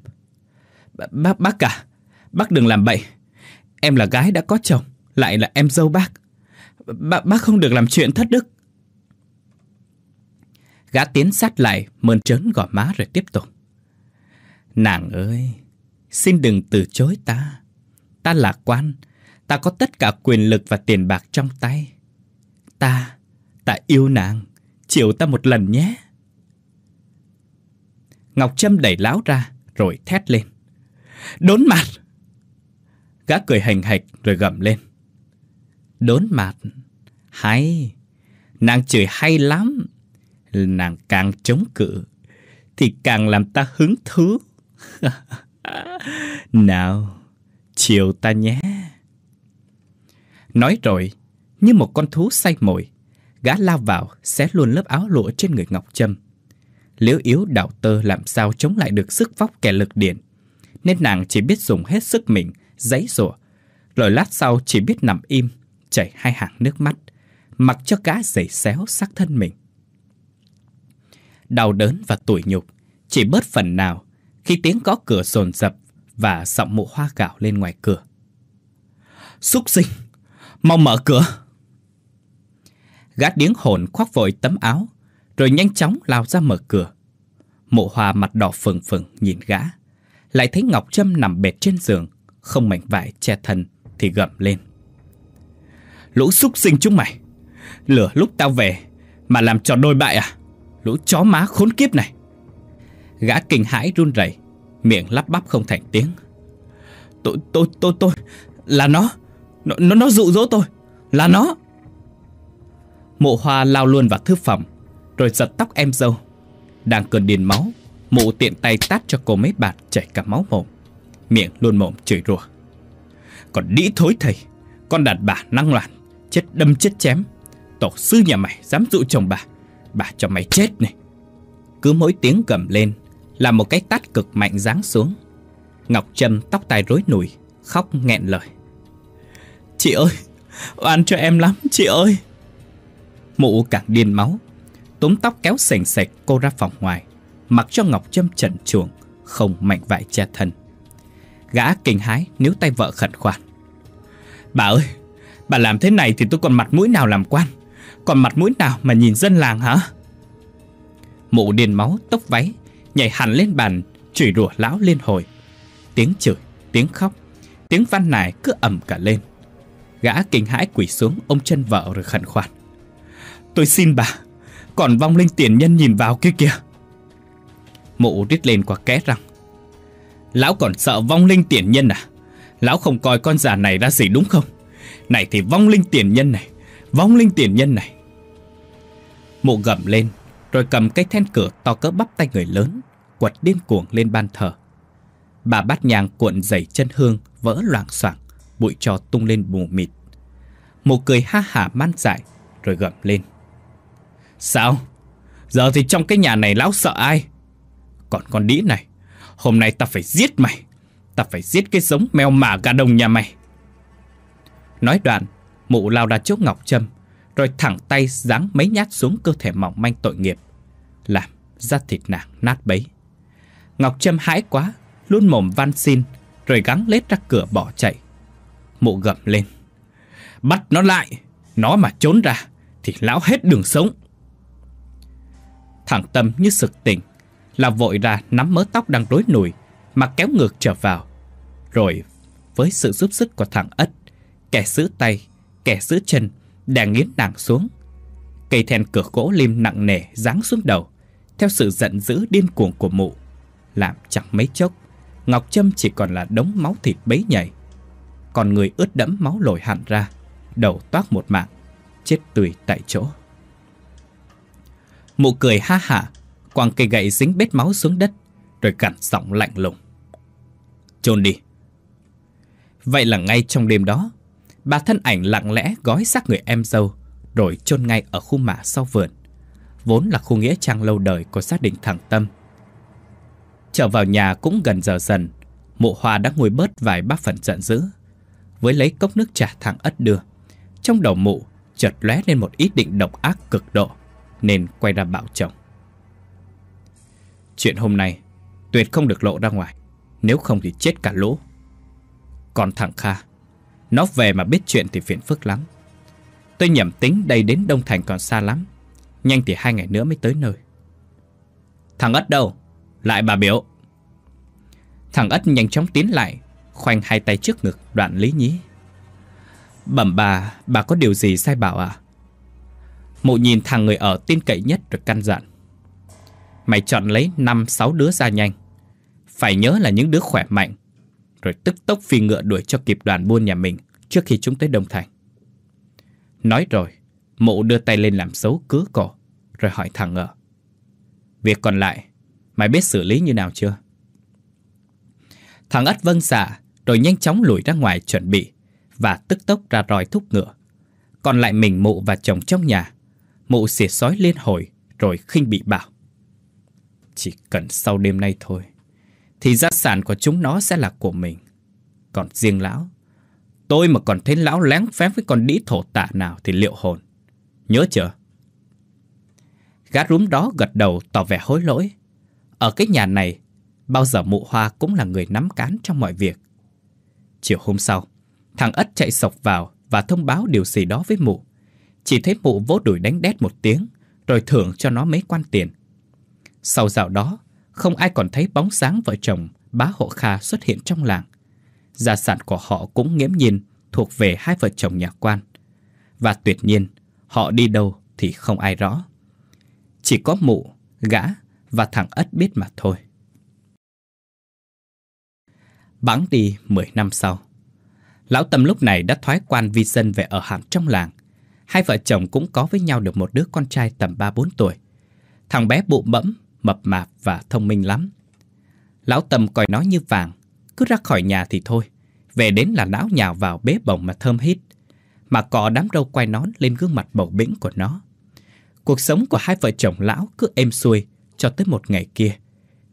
Bác, bác à, cả, bác đừng làm bậy. Em là gái đã có chồng, lại là em dâu bác. Bác, bác không được làm chuyện thất đức. Gã tiến sát lại, mơn trớn gõ má rồi tiếp tục. Nàng ơi, xin đừng từ chối ta. Ta lạc quan, ta có tất cả quyền lực và tiền bạc trong tay. Ta, ta yêu nàng, chịu ta một lần nhé. Ngọc Trâm đẩy láo ra rồi thét lên. Đốn mặt! Gã cười hành hạch rồi gầm lên. Đốn mặt! Hay! Nàng chửi hay lắm! Nàng càng chống cự thì càng làm ta hứng thú. Nào, chiều ta nhé. Nói rồi, như một con thú say mồi, gã lao vào xé luôn lớp áo lụa trên người Ngọc Trâm liễu yếu đạo tơ làm sao chống lại được sức vóc kẻ lực điện Nên nàng chỉ biết dùng hết sức mình, giấy rủa Rồi lát sau chỉ biết nằm im, chảy hai hàng nước mắt, mặc cho gã giày xéo xác thân mình. Đau đớn và tủi nhục chỉ bớt phần nào khi tiếng có cửa rồn rập và giọng mụ hoa gạo lên ngoài cửa. Xúc sinh, mau mở cửa! Gã điếng hồn khoác vội tấm áo, rồi nhanh chóng lao ra mở cửa. Mộ Hoa mặt đỏ phừng phừng nhìn gã, lại thấy Ngọc Trâm nằm bệt trên giường, không mảnh vải che thân thì gầm lên. Lũ xúc sinh chúng mày, lửa lúc tao về mà làm trò đôi bại à? Lũ chó má khốn kiếp này. Gã kinh hãi run rẩy, miệng lắp bắp không thành tiếng. Tôi, tôi, tôi, tôi, là nó, nó, nó, nó dụ dỗ tôi, là nó. Mộ hoa lao luôn vào thư phòng rồi giật tóc em dâu Đang cơn điên máu Mụ tiện tay tát cho cô mấy bạt chảy cả máu mồm Miệng luôn mồm chửi rủa Còn đĩ thối thầy Con đàn bà năng loạn Chết đâm chết chém Tổ sư nhà mày dám dụ chồng bà Bà cho mày chết này Cứ mỗi tiếng gầm lên Là một cái tát cực mạnh giáng xuống Ngọc Trâm tóc tai rối nùi Khóc nghẹn lời Chị ơi Oan cho em lắm chị ơi Mụ càng điên máu Túm tóc kéo sành sạch cô ra phòng ngoài Mặc cho Ngọc Trâm trần chuồng Không mạnh vải che thân Gã kinh hái níu tay vợ khẩn khoản Bà ơi Bà làm thế này thì tôi còn mặt mũi nào làm quan Còn mặt mũi nào mà nhìn dân làng hả Mụ điên máu tốc váy Nhảy hẳn lên bàn Chửi rủa lão liên hồi Tiếng chửi, tiếng khóc Tiếng văn nài cứ ẩm cả lên Gã kinh hãi quỳ xuống ôm chân vợ rồi khẩn khoản Tôi xin bà còn vong linh tiền nhân nhìn vào kia kìa Mụ rít lên qua két răng Lão còn sợ vong linh tiền nhân à Lão không coi con già này ra gì đúng không Này thì vong linh tiền nhân này Vong linh tiền nhân này Mụ gầm lên Rồi cầm cái then cửa to cỡ bắp tay người lớn Quật điên cuồng lên ban thờ Bà bát nhang cuộn dày chân hương Vỡ loảng xoảng Bụi trò tung lên mù mịt Mụ cười ha hả man dại Rồi gầm lên Sao? Giờ thì trong cái nhà này lão sợ ai? Còn con đĩ này, hôm nay ta phải giết mày. Ta phải giết cái giống mèo mả gà đồng nhà mày. Nói đoạn, mụ lao ra chỗ Ngọc Trâm, rồi thẳng tay giáng mấy nhát xuống cơ thể mỏng manh tội nghiệp. Làm ra thịt nàng nát bấy. Ngọc Trâm hãi quá, luôn mồm van xin, rồi gắng lết ra cửa bỏ chạy. Mụ gầm lên. Bắt nó lại, nó mà trốn ra, thì lão hết đường sống. Thằng Tâm như sực tỉnh Là vội ra nắm mớ tóc đang rối nùi Mà kéo ngược trở vào Rồi với sự giúp sức của thằng Ất Kẻ giữ tay Kẻ giữ chân Đè nghiến nàng xuống Cây then cửa gỗ lim nặng nề giáng xuống đầu Theo sự giận dữ điên cuồng của mụ Làm chẳng mấy chốc Ngọc Trâm chỉ còn là đống máu thịt bấy nhảy Còn người ướt đẫm máu lồi hẳn ra Đầu toát một mạng Chết tùy tại chỗ Mụ cười ha hả, quăng cây gậy dính bết máu xuống đất, rồi cặn giọng lạnh lùng. Trôn đi. Vậy là ngay trong đêm đó, bà thân ảnh lặng lẽ gói xác người em dâu, rồi chôn ngay ở khu mả sau vườn, vốn là khu nghĩa trang lâu đời của xác định thẳng tâm. Trở vào nhà cũng gần giờ dần, mụ hoa đã ngồi bớt vài bát phần giận dữ. Với lấy cốc nước trà thẳng ất đưa, trong đầu mụ chợt lóe lên một ý định độc ác cực độ. Nên quay ra bảo chồng Chuyện hôm nay Tuyệt không được lộ ra ngoài Nếu không thì chết cả lỗ Còn thằng Kha Nó về mà biết chuyện thì phiền phức lắm Tôi nhầm tính đây đến Đông Thành còn xa lắm Nhanh thì hai ngày nữa mới tới nơi Thằng Ất đâu Lại bà biểu Thằng Ất nhanh chóng tiến lại Khoanh hai tay trước ngực đoạn lý nhí Bẩm bà Bà có điều gì sai bảo à Mụ nhìn thằng người ở tin cậy nhất rồi căn dặn. Mày chọn lấy 5-6 đứa ra nhanh. Phải nhớ là những đứa khỏe mạnh. Rồi tức tốc phi ngựa đuổi cho kịp đoàn buôn nhà mình trước khi chúng tới Đông Thành. Nói rồi, mụ đưa tay lên làm dấu cứa cổ, rồi hỏi thằng ở. Việc còn lại, mày biết xử lý như nào chưa? Thằng ất vâng xả, dạ, rồi nhanh chóng lùi ra ngoài chuẩn bị, và tức tốc ra roi thúc ngựa. Còn lại mình mụ và chồng trong nhà, Mụ xỉa sói lên hồi Rồi khinh bị bảo Chỉ cần sau đêm nay thôi Thì gia sản của chúng nó sẽ là của mình Còn riêng lão Tôi mà còn thấy lão lén phép với con đĩ thổ tả nào Thì liệu hồn Nhớ chưa Gã rúm đó gật đầu tỏ vẻ hối lỗi Ở cái nhà này Bao giờ mụ hoa cũng là người nắm cán trong mọi việc Chiều hôm sau Thằng Ất chạy sọc vào Và thông báo điều gì đó với mụ chỉ thấy mụ vỗ đuổi đánh đét một tiếng Rồi thưởng cho nó mấy quan tiền Sau dạo đó Không ai còn thấy bóng sáng vợ chồng Bá hộ Kha xuất hiện trong làng Gia sản của họ cũng nghiễm nhiên Thuộc về hai vợ chồng nhà quan Và tuyệt nhiên Họ đi đâu thì không ai rõ Chỉ có mụ, gã Và thằng Ất biết mà thôi Bắn đi 10 năm sau Lão Tâm lúc này đã thoái quan vi dân về ở hẳn trong làng hai vợ chồng cũng có với nhau được một đứa con trai tầm 3-4 tuổi. Thằng bé bụ bẫm, mập mạp và thông minh lắm. Lão Tâm coi nó như vàng, cứ ra khỏi nhà thì thôi, về đến là lão nhào vào bế bồng mà thơm hít, mà cọ đám râu quay nón lên gương mặt bầu bĩnh của nó. Cuộc sống của hai vợ chồng lão cứ êm xuôi cho tới một ngày kia,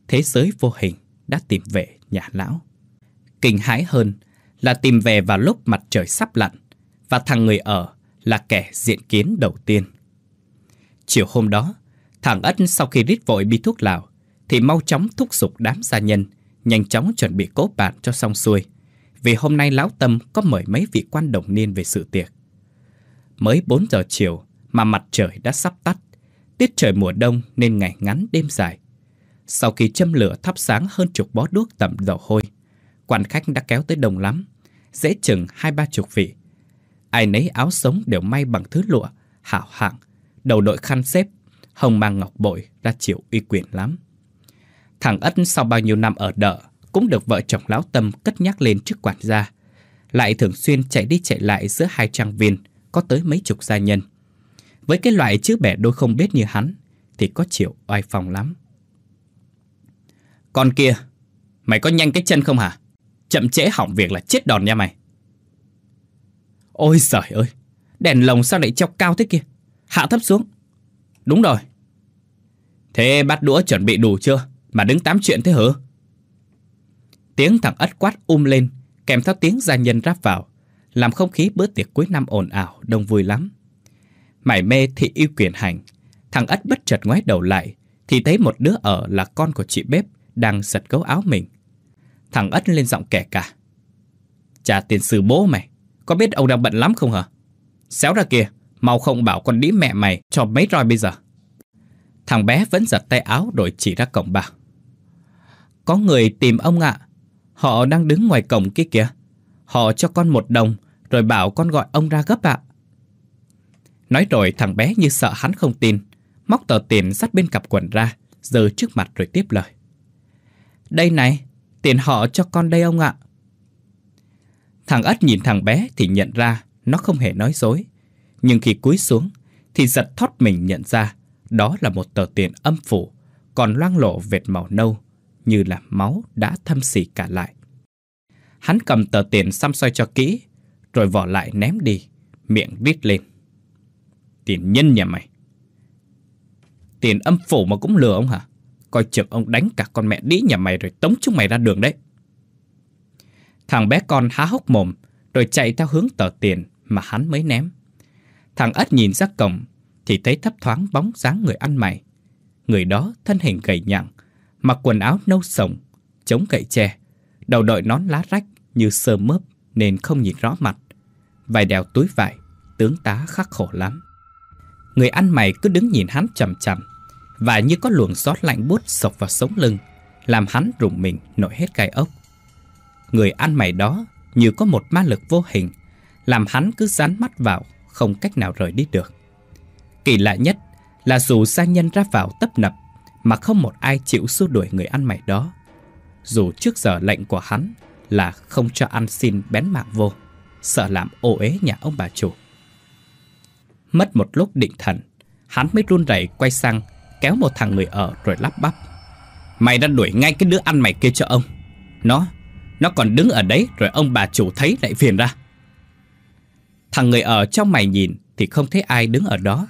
thế giới vô hình đã tìm về nhà lão. Kinh hãi hơn là tìm về vào lúc mặt trời sắp lặn và thằng người ở là kẻ diện kiến đầu tiên. Chiều hôm đó, thằng Ất sau khi rít vội bi thuốc lào, thì mau chóng thúc giục đám gia nhân, nhanh chóng chuẩn bị cố bàn cho xong xuôi, vì hôm nay Lão Tâm có mời mấy vị quan đồng niên về sự tiệc. Mới 4 giờ chiều mà mặt trời đã sắp tắt, tiết trời mùa đông nên ngày ngắn đêm dài. Sau khi châm lửa thắp sáng hơn chục bó đuốc tầm dầu hôi, quan khách đã kéo tới đông lắm, dễ chừng hai ba chục vị Ai nấy áo sống đều may bằng thứ lụa, hảo hạng, đầu đội khăn xếp, hồng mang ngọc bội ra chịu uy quyền lắm. Thằng Ất sau bao nhiêu năm ở đợ cũng được vợ chồng lão Tâm cất nhắc lên trước quản gia. Lại thường xuyên chạy đi chạy lại giữa hai trang viên, có tới mấy chục gia nhân. Với cái loại chữ bẻ đôi không biết như hắn, thì có chịu oai phong lắm. Con kia, mày có nhanh cái chân không hả? Chậm trễ hỏng việc là chết đòn nha mày. Ôi giời ơi, đèn lồng sao lại treo cao thế kia? Hạ thấp xuống. Đúng rồi. Thế bát đũa chuẩn bị đủ chưa? Mà đứng tám chuyện thế hả? Tiếng thằng ất quát um lên, kèm theo tiếng gia nhân ráp vào, làm không khí bữa tiệc cuối năm ồn ào, đông vui lắm. Mải mê thì yêu quyền hành, thằng ất bất chợt ngoái đầu lại, thì thấy một đứa ở là con của chị bếp đang giật cấu áo mình. Thằng ất lên giọng kẻ cả. Cha tiền sư bố mày, có biết ông đang bận lắm không hả? Xéo ra kìa, mau không bảo con đĩ mẹ mày cho mấy roi bây giờ. Thằng bé vẫn giật tay áo rồi chỉ ra cổng bà. Có người tìm ông ạ. Họ đang đứng ngoài cổng kia kìa. Họ cho con một đồng rồi bảo con gọi ông ra gấp ạ. Nói rồi thằng bé như sợ hắn không tin, móc tờ tiền sắt bên cặp quần ra, giơ trước mặt rồi tiếp lời. Đây này, tiền họ cho con đây ông ạ. Thằng ất nhìn thằng bé thì nhận ra nó không hề nói dối. Nhưng khi cúi xuống thì giật thoát mình nhận ra đó là một tờ tiền âm phủ còn loang lộ vệt màu nâu như là máu đã thâm xỉ cả lại. Hắn cầm tờ tiền xăm soi cho kỹ rồi vỏ lại ném đi, miệng rít lên. Tiền nhân nhà mày. Tiền âm phủ mà cũng lừa ông hả? Coi chừng ông đánh cả con mẹ đĩ nhà mày rồi tống chúng mày ra đường đấy. Thằng bé con há hốc mồm, rồi chạy theo hướng tờ tiền mà hắn mới ném. Thằng ất nhìn ra cổng, thì thấy thấp thoáng bóng dáng người ăn mày. Người đó thân hình gầy nhặng, mặc quần áo nâu sồng, chống gậy tre, đầu đội nón lá rách như sơ mướp nên không nhìn rõ mặt. Vài đèo túi vải, tướng tá khắc khổ lắm. Người ăn mày cứ đứng nhìn hắn chằm chằm, và như có luồng gió lạnh buốt sọc vào sống lưng, làm hắn rùng mình nổi hết gai ốc. Người ăn mày đó như có một ma lực vô hình, làm hắn cứ dán mắt vào, không cách nào rời đi được. Kỳ lạ nhất là dù gia nhân ra vào tấp nập, mà không một ai chịu xua đuổi người ăn mày đó. Dù trước giờ lệnh của hắn là không cho ăn xin bén mạng vô, sợ làm ô uế nhà ông bà chủ. Mất một lúc định thần, hắn mới run rẩy quay sang, kéo một thằng người ở rồi lắp bắp. Mày đã đuổi ngay cái đứa ăn mày kia cho ông. Nó nó còn đứng ở đấy rồi ông bà chủ thấy lại phiền ra Thằng người ở trong mày nhìn Thì không thấy ai đứng ở đó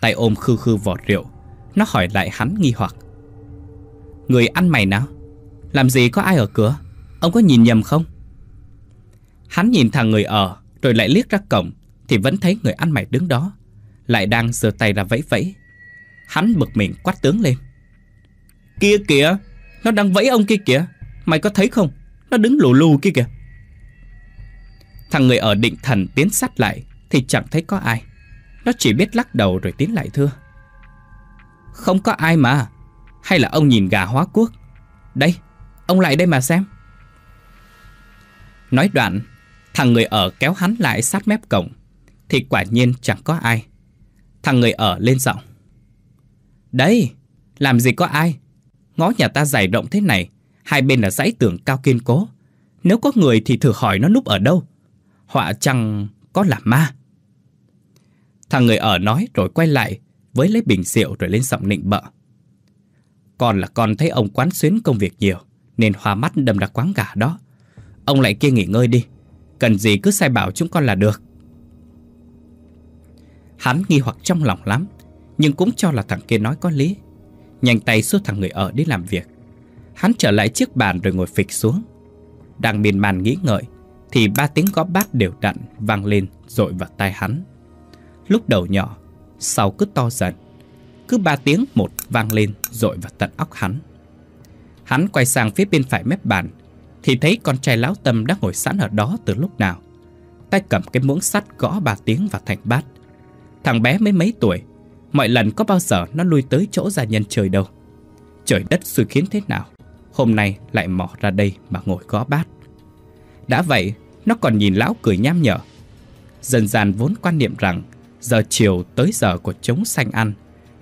Tay ôm khư khư vỏ rượu Nó hỏi lại hắn nghi hoặc Người ăn mày nào Làm gì có ai ở cửa Ông có nhìn nhầm không Hắn nhìn thằng người ở Rồi lại liếc ra cổng Thì vẫn thấy người ăn mày đứng đó Lại đang giơ tay ra vẫy vẫy Hắn bực mình quát tướng lên Kia kìa Nó đang vẫy ông kia kìa Mày có thấy không nó đứng lù lù kia kìa Thằng người ở định thần tiến sát lại Thì chẳng thấy có ai Nó chỉ biết lắc đầu rồi tiến lại thưa Không có ai mà Hay là ông nhìn gà hóa quốc Đây, ông lại đây mà xem Nói đoạn Thằng người ở kéo hắn lại sát mép cổng Thì quả nhiên chẳng có ai Thằng người ở lên giọng Đấy, làm gì có ai Ngó nhà ta dày rộng thế này Hai bên là dãy tường cao kiên cố Nếu có người thì thử hỏi nó núp ở đâu Họa chăng có là ma Thằng người ở nói rồi quay lại Với lấy bình rượu rồi lên giọng nịnh bợ Còn là con thấy ông quán xuyến công việc nhiều Nên hoa mắt đâm ra quán gà đó Ông lại kia nghỉ ngơi đi Cần gì cứ sai bảo chúng con là được Hắn nghi hoặc trong lòng lắm Nhưng cũng cho là thằng kia nói có lý Nhanh tay suốt thằng người ở đi làm việc Hắn trở lại chiếc bàn rồi ngồi phịch xuống Đang miên man nghĩ ngợi Thì ba tiếng gõ bát đều đặn vang lên dội vào tai hắn Lúc đầu nhỏ Sau cứ to dần Cứ ba tiếng một vang lên dội vào tận óc hắn Hắn quay sang phía bên phải mép bàn Thì thấy con trai lão tâm đã ngồi sẵn ở đó từ lúc nào Tay cầm cái muỗng sắt gõ ba tiếng vào thành bát Thằng bé mới mấy tuổi Mọi lần có bao giờ nó lui tới chỗ gia nhân chơi đâu Trời đất xui khiến thế nào Hôm nay lại mò ra đây mà ngồi gõ bát Đã vậy Nó còn nhìn lão cười nham nhở Dân gian vốn quan niệm rằng Giờ chiều tới giờ của trống xanh ăn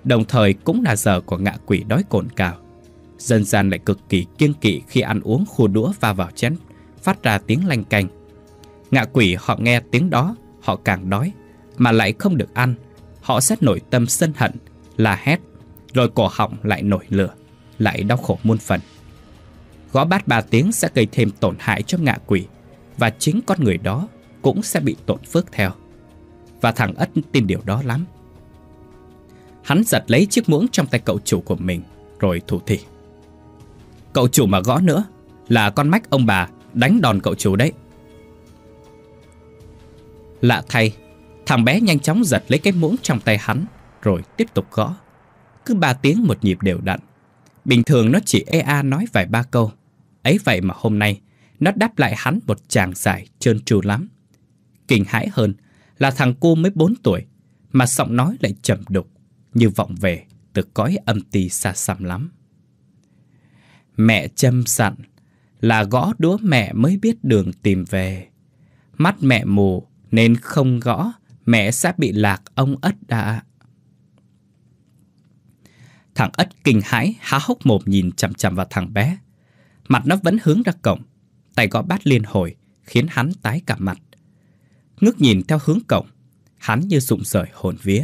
Đồng thời cũng là giờ của ngạ quỷ đói cồn cào Dân gian lại cực kỳ kiêng kỵ khi ăn uống khua đũa va vào chén Phát ra tiếng lanh canh Ngạ quỷ họ nghe tiếng đó Họ càng đói Mà lại không được ăn Họ sẽ nổi tâm sân hận La hét Rồi cổ họng lại nổi lửa Lại đau khổ muôn phần Gõ bát ba tiếng sẽ gây thêm tổn hại cho ngạ quỷ Và chính con người đó cũng sẽ bị tổn phước theo Và thằng Ất tin điều đó lắm Hắn giật lấy chiếc muỗng trong tay cậu chủ của mình Rồi thủ thị Cậu chủ mà gõ nữa Là con mách ông bà đánh đòn cậu chủ đấy Lạ thay Thằng bé nhanh chóng giật lấy cái muỗng trong tay hắn Rồi tiếp tục gõ Cứ ba tiếng một nhịp đều đặn Bình thường nó chỉ ea nói vài ba câu Ấy vậy mà hôm nay, nó đáp lại hắn một chàng dài trơn tru lắm. Kinh hãi hơn là thằng cu mới 4 tuổi, mà giọng nói lại chậm đục, như vọng về từ cõi âm ti xa xăm lắm. Mẹ châm dặn là gõ đúa mẹ mới biết đường tìm về. Mắt mẹ mù nên không gõ, mẹ sẽ bị lạc ông ất đã. Thằng ất kinh hãi há hốc mồm nhìn chằm chằm vào thằng bé, Mặt nó vẫn hướng ra cổng Tay gõ bát liên hồi Khiến hắn tái cả mặt Ngước nhìn theo hướng cổng Hắn như rụng rời hồn vía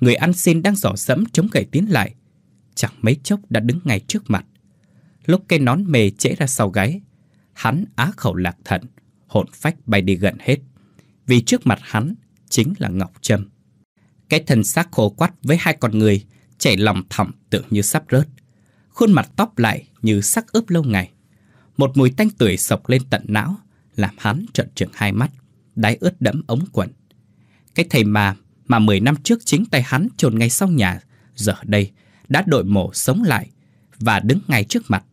Người ăn xin đang giỏ sẫm chống gậy tiến lại Chẳng mấy chốc đã đứng ngay trước mặt Lúc cây nón mề trễ ra sau gáy Hắn á khẩu lạc thận Hồn phách bay đi gần hết Vì trước mặt hắn Chính là Ngọc Trâm Cái thân xác khô quắt với hai con người Chảy lòng thầm tưởng như sắp rớt khuôn mặt tóc lại như sắc ướp lâu ngày. Một mùi tanh tưởi sộc lên tận não, làm hắn trợn trừng hai mắt, đáy ướt đẫm ống quần. Cái thầy mà mà 10 năm trước chính tay hắn chôn ngay sau nhà, giờ đây đã đội mổ sống lại và đứng ngay trước mặt.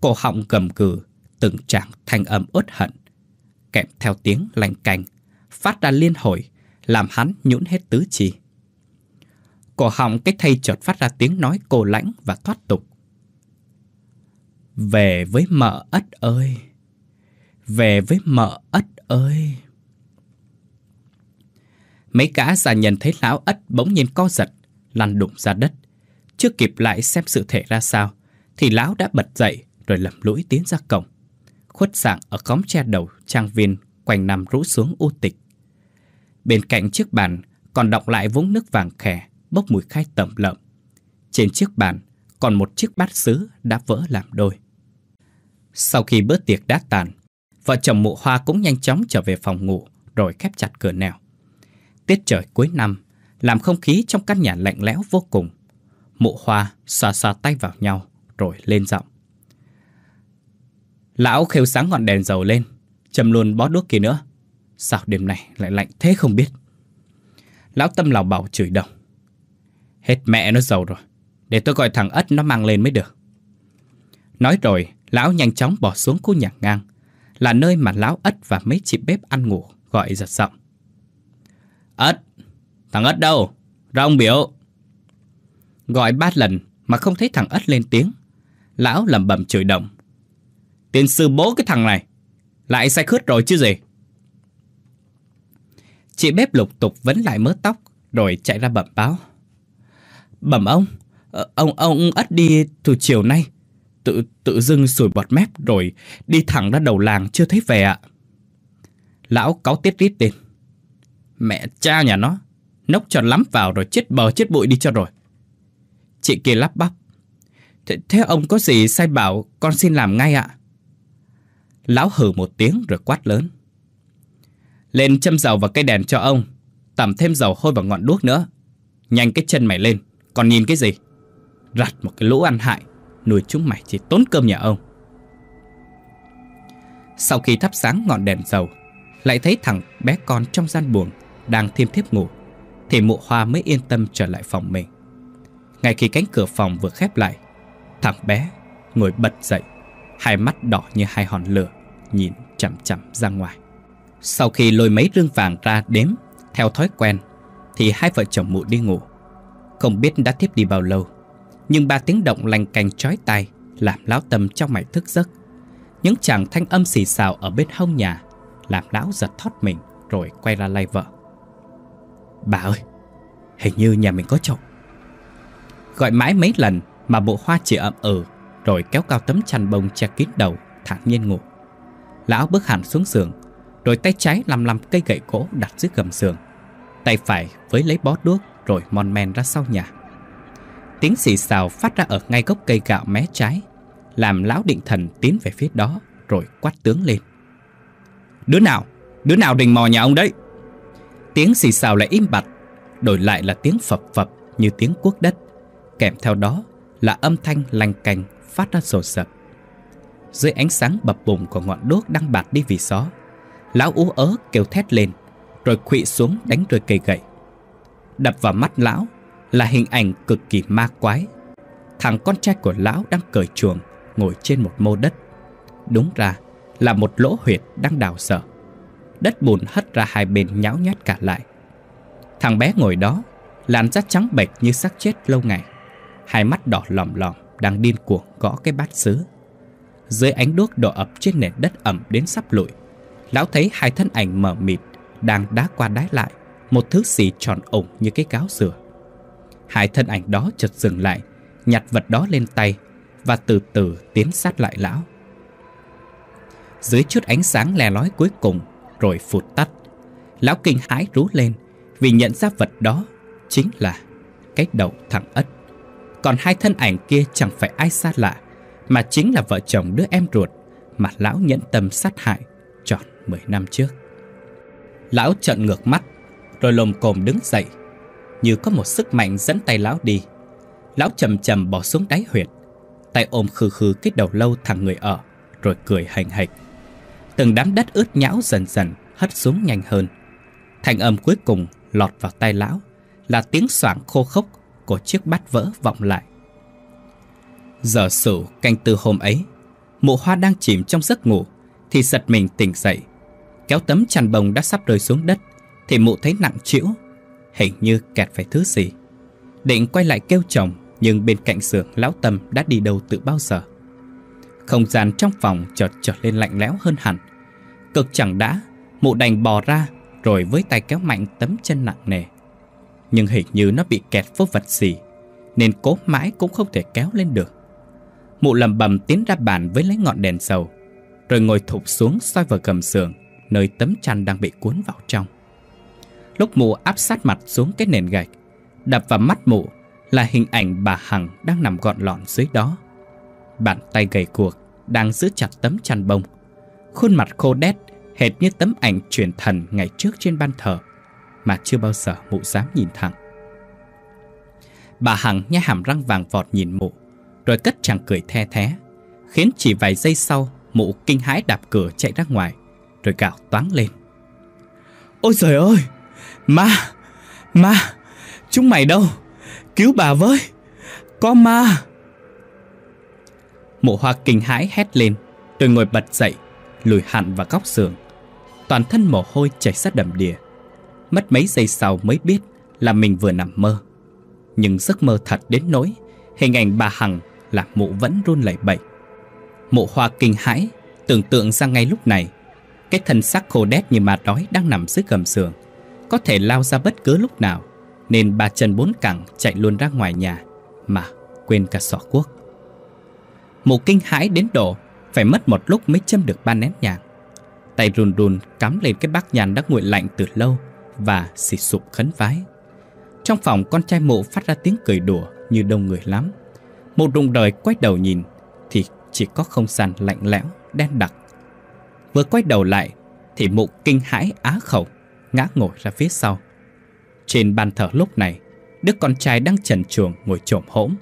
Cổ họng cầm cừ, từng trạng thanh âm uất hận, kèm theo tiếng lành cành phát ra liên hồi, làm hắn nhũn hết tứ chi. Cổ họng cái thầy chợt phát ra tiếng nói cổ lãnh và thoát tục về với mợ ất ơi về với mợ ất ơi mấy gã già nhận thấy lão ất bỗng nhiên co giật lăn đụng ra đất chưa kịp lại xem sự thể ra sao thì lão đã bật dậy rồi lầm lũi tiến ra cổng khuất dạng ở khóm tre đầu trang viên quanh năm rũ xuống u tịch bên cạnh chiếc bàn còn đọng lại vũng nước vàng khè bốc mùi khai tẩm lợm trên chiếc bàn còn một chiếc bát sứ đã vỡ làm đôi sau khi bữa tiệc đã tàn, vợ chồng mụ hoa cũng nhanh chóng trở về phòng ngủ rồi khép chặt cửa nèo Tiết trời cuối năm, làm không khí trong căn nhà lạnh lẽo vô cùng. Mụ hoa xoa xoa tay vào nhau rồi lên giọng. Lão khêu sáng ngọn đèn dầu lên, châm luôn bó đuốc kia nữa. Sao đêm này lại lạnh thế không biết. Lão tâm lòng bảo chửi đồng. Hết mẹ nó dầu rồi, để tôi gọi thằng ất nó mang lên mới được. Nói rồi, Lão nhanh chóng bỏ xuống khu nhà ngang Là nơi mà lão Ất và mấy chị bếp ăn ngủ Gọi giật giọng Ất Thằng Ất đâu Ra ông biểu Gọi ba lần mà không thấy thằng Ất lên tiếng Lão lầm bầm chửi động tiên sư bố cái thằng này Lại sai khướt rồi chứ gì Chị bếp lục tục vấn lại mớ tóc Rồi chạy ra bẩm báo Bẩm ông ờ, Ông ông Ất đi từ chiều nay tự tự dưng sủi bọt mép rồi đi thẳng ra đầu làng chưa thấy về ạ. Lão cáo tiết rít lên. Mẹ cha nhà nó, nốc tròn lắm vào rồi chết bờ chết bụi đi cho rồi. Chị kia lắp bắp. Thế, thế ông có gì sai bảo con xin làm ngay ạ? Lão hừ một tiếng rồi quát lớn. Lên châm dầu vào cây đèn cho ông, tẩm thêm dầu hôi vào ngọn đuốc nữa. Nhanh cái chân mày lên, còn nhìn cái gì? Rặt một cái lũ ăn hại nuôi chúng mày chỉ tốn cơm nhà ông. Sau khi thắp sáng ngọn đèn dầu, lại thấy thằng bé con trong gian buồng đang thiêm thiếp ngủ, thì mụ hoa mới yên tâm trở lại phòng mình. Ngay khi cánh cửa phòng vừa khép lại, thằng bé ngồi bật dậy, hai mắt đỏ như hai hòn lửa, nhìn chậm chậm ra ngoài. Sau khi lôi mấy rương vàng ra đếm, theo thói quen, thì hai vợ chồng mụ đi ngủ. Không biết đã tiếp đi bao lâu nhưng ba tiếng động lành cành chói tai Làm lão tâm trong mày thức giấc Những chàng thanh âm xì xào ở bên hông nhà Làm lão giật thoát mình Rồi quay ra lay vợ Bà ơi Hình như nhà mình có trộm Gọi mãi mấy lần Mà bộ hoa chỉ ậm ừ Rồi kéo cao tấm chăn bông che kín đầu Thản nhiên ngủ Lão bước hẳn xuống giường Rồi tay trái lăm lăm cây gậy gỗ đặt dưới gầm giường Tay phải với lấy bó đuốc Rồi mon men ra sau nhà Tiếng xì xào phát ra ở ngay gốc cây gạo mé trái Làm lão định thần tiến về phía đó Rồi quát tướng lên Đứa nào, đứa nào đình mò nhà ông đấy Tiếng xì xào lại im bặt Đổi lại là tiếng phập phập như tiếng cuốc đất Kèm theo đó là âm thanh lanh cành phát ra sổ sập Dưới ánh sáng bập bùng của ngọn đuốc đang bạt đi vì gió Lão ú ớ kêu thét lên Rồi khụy xuống đánh rơi cây gậy Đập vào mắt lão là hình ảnh cực kỳ ma quái. Thằng con trai của lão đang cởi chuồng, ngồi trên một mô đất. Đúng ra là một lỗ huyệt đang đào sở. Đất bùn hất ra hai bên nhão nhát cả lại. Thằng bé ngồi đó, làn da trắng bệch như xác chết lâu ngày. Hai mắt đỏ lòm lòm đang điên cuồng gõ cái bát sứ. Dưới ánh đuốc đỏ ập trên nền đất ẩm đến sắp lụi, lão thấy hai thân ảnh mờ mịt đang đá qua đái lại, một thứ xì tròn ổng như cái cáo dừa. Hai thân ảnh đó chợt dừng lại, nhặt vật đó lên tay và từ từ tiến sát lại lão. Dưới chút ánh sáng lè lói cuối cùng rồi phụt tắt, lão kinh hãi rú lên vì nhận ra vật đó chính là cái đầu thằng ất. Còn hai thân ảnh kia chẳng phải ai xa lạ, mà chính là vợ chồng đứa em ruột mà lão nhẫn tâm sát hại tròn 10 năm trước. Lão trợn ngược mắt, rồi lồm cồm đứng dậy, như có một sức mạnh dẫn tay lão đi. Lão chầm chầm bỏ xuống đáy huyệt, tay ôm khư khư cái đầu lâu thằng người ở, rồi cười hành hạch. Từng đám đất ướt nhão dần dần hất xuống nhanh hơn. Thành âm cuối cùng lọt vào tay lão là tiếng soảng khô khốc của chiếc bát vỡ vọng lại. Giờ sử canh tư hôm ấy, mụ hoa đang chìm trong giấc ngủ thì giật mình tỉnh dậy. Kéo tấm chăn bông đã sắp rơi xuống đất thì mụ thấy nặng chịu hình như kẹt phải thứ gì. Định quay lại kêu chồng, nhưng bên cạnh giường lão Tâm đã đi đâu từ bao giờ. Không gian trong phòng chợt trở lên lạnh lẽo hơn hẳn. Cực chẳng đã, mụ đành bò ra rồi với tay kéo mạnh tấm chân nặng nề. Nhưng hình như nó bị kẹt vô vật gì, nên cố mãi cũng không thể kéo lên được. Mụ lầm bầm tiến ra bàn với lấy ngọn đèn dầu, rồi ngồi thụp xuống soi vào gầm giường, nơi tấm chăn đang bị cuốn vào trong. Lúc mụ áp sát mặt xuống cái nền gạch Đập vào mắt mụ là hình ảnh bà Hằng đang nằm gọn lọn dưới đó Bàn tay gầy cuộc đang giữ chặt tấm chăn bông Khuôn mặt khô đét hệt như tấm ảnh truyền thần ngày trước trên ban thờ Mà chưa bao giờ mụ dám nhìn thẳng Bà Hằng nhai hàm răng vàng vọt nhìn mụ Rồi cất chàng cười the thé Khiến chỉ vài giây sau Mụ kinh hãi đạp cửa chạy ra ngoài Rồi gạo toáng lên Ôi trời ơi Ma Ma Chúng mày đâu Cứu bà với Có ma Mộ hoa kinh hãi hét lên Rồi ngồi bật dậy Lùi hẳn vào góc giường Toàn thân mồ hôi chảy sát đầm đìa Mất mấy giây sau mới biết Là mình vừa nằm mơ Nhưng giấc mơ thật đến nỗi Hình ảnh bà Hằng là mụ vẫn run lẩy bẩy Mộ hoa kinh hãi Tưởng tượng ra ngay lúc này Cái thân xác khô đét như ma đói đang nằm dưới gầm giường có thể lao ra bất cứ lúc nào, nên ba chân bốn cẳng chạy luôn ra ngoài nhà, mà quên cả sỏ quốc Mụ kinh hãi đến độ, phải mất một lúc mới châm được ba nén nhang. Tay run run cắm lên cái bát nhàn đã nguội lạnh từ lâu và xịt sụp khấn vái. Trong phòng con trai mụ phát ra tiếng cười đùa như đông người lắm. Mụ rụng đời quay đầu nhìn thì chỉ có không gian lạnh lẽo, đen đặc. Vừa quay đầu lại thì mụ kinh hãi á khẩu ngã ngồi ra phía sau. Trên bàn thờ lúc này, đứa con trai đang trần chuồng ngồi trộm hỗn,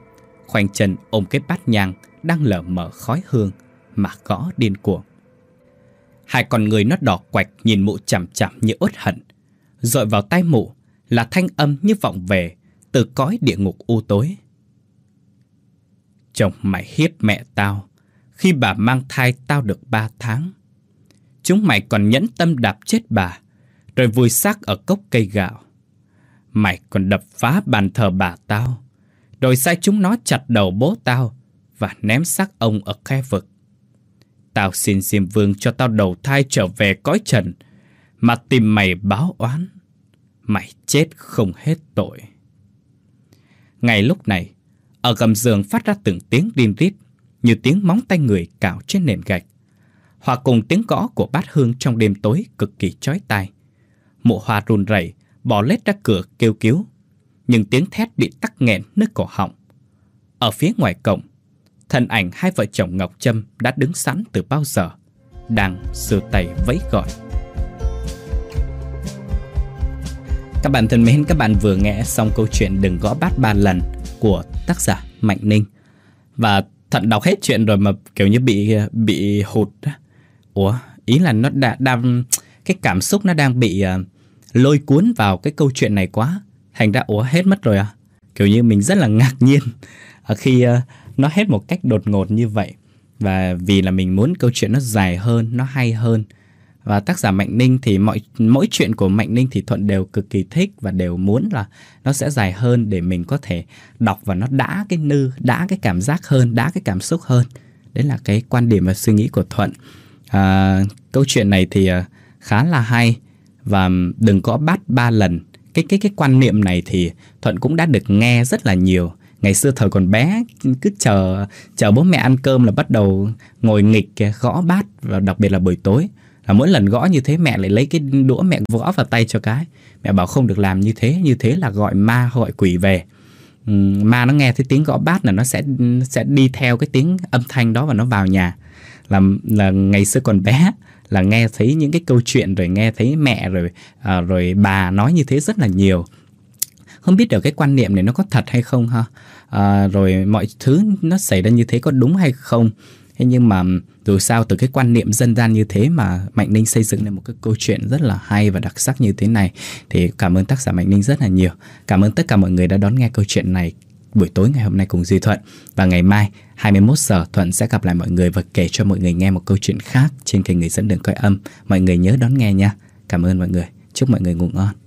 khoanh chân ôm cái bát nhang đang lờ mở khói hương mà gõ điên cuồng. Hai con người nó đỏ quạch nhìn mụ chằm chằm như uất hận, dội vào tai mụ là thanh âm như vọng về từ cõi địa ngục u tối. Chồng mày hiếp mẹ tao khi bà mang thai tao được ba tháng. Chúng mày còn nhẫn tâm đạp chết bà rồi vùi xác ở cốc cây gạo Mày còn đập phá bàn thờ bà tao Rồi sai chúng nó chặt đầu bố tao Và ném xác ông ở khe vực Tao xin Diêm Vương cho tao đầu thai trở về cõi trần Mà tìm mày báo oán Mày chết không hết tội Ngay lúc này Ở gầm giường phát ra từng tiếng rin rít Như tiếng móng tay người cạo trên nền gạch Hòa cùng tiếng gõ của bát hương trong đêm tối cực kỳ chói tai Mộ hoa run rẩy bỏ lết ra cửa kêu cứu, nhưng tiếng thét bị tắc nghẹn nơi cổ họng. Ở phía ngoài cổng, thân ảnh hai vợ chồng Ngọc Trâm đã đứng sẵn từ bao giờ, đang sửa tay vẫy gọi. Các bạn thân mến, các bạn vừa nghe xong câu chuyện Đừng gõ bát ba lần của tác giả Mạnh Ninh. Và Thận đọc hết chuyện rồi mà kiểu như bị bị hụt. Ủa, ý là nó đã đang cái cảm xúc nó đang bị à, lôi cuốn vào cái câu chuyện này quá Thành ra ủa hết mất rồi à Kiểu như mình rất là ngạc nhiên Khi ờ, nó hết một cách đột ngột như vậy Và vì là mình muốn câu chuyện nó dài hơn, nó hay hơn và tác giả Mạnh Ninh thì mọi mỗi chuyện của Mạnh Ninh thì Thuận đều cực kỳ thích và đều muốn là nó sẽ dài hơn để mình có thể đọc và nó đã cái nư, đã cái cảm giác hơn, đã cái cảm xúc hơn. Đấy là cái quan điểm và suy nghĩ của Thuận. À, câu chuyện này thì ờ, khá là hay và đừng có bắt ba lần cái cái cái quan niệm này thì thuận cũng đã được nghe rất là nhiều ngày xưa thời còn bé cứ chờ chờ bố mẹ ăn cơm là bắt đầu ngồi nghịch gõ bát và đặc biệt là buổi tối là mỗi lần gõ như thế mẹ lại lấy cái đũa mẹ gõ vào tay cho cái mẹ bảo không được làm như thế như thế là gọi ma gọi quỷ về ma nó nghe thấy tiếng gõ bát là nó sẽ sẽ đi theo cái tiếng âm thanh đó và nó vào nhà là là ngày xưa còn bé là nghe thấy những cái câu chuyện rồi nghe thấy mẹ rồi à, rồi bà nói như thế rất là nhiều không biết được cái quan niệm này nó có thật hay không ha à, rồi mọi thứ nó xảy ra như thế có đúng hay không thế nhưng mà dù sao từ cái quan niệm dân gian như thế mà mạnh ninh xây dựng nên một cái câu chuyện rất là hay và đặc sắc như thế này thì cảm ơn tác giả mạnh ninh rất là nhiều cảm ơn tất cả mọi người đã đón nghe câu chuyện này buổi tối ngày hôm nay cùng Duy Thuận Và ngày mai 21 giờ Thuận sẽ gặp lại mọi người và kể cho mọi người nghe một câu chuyện khác trên kênh Người Dẫn Đường Coi Âm Mọi người nhớ đón nghe nha Cảm ơn mọi người, chúc mọi người ngủ ngon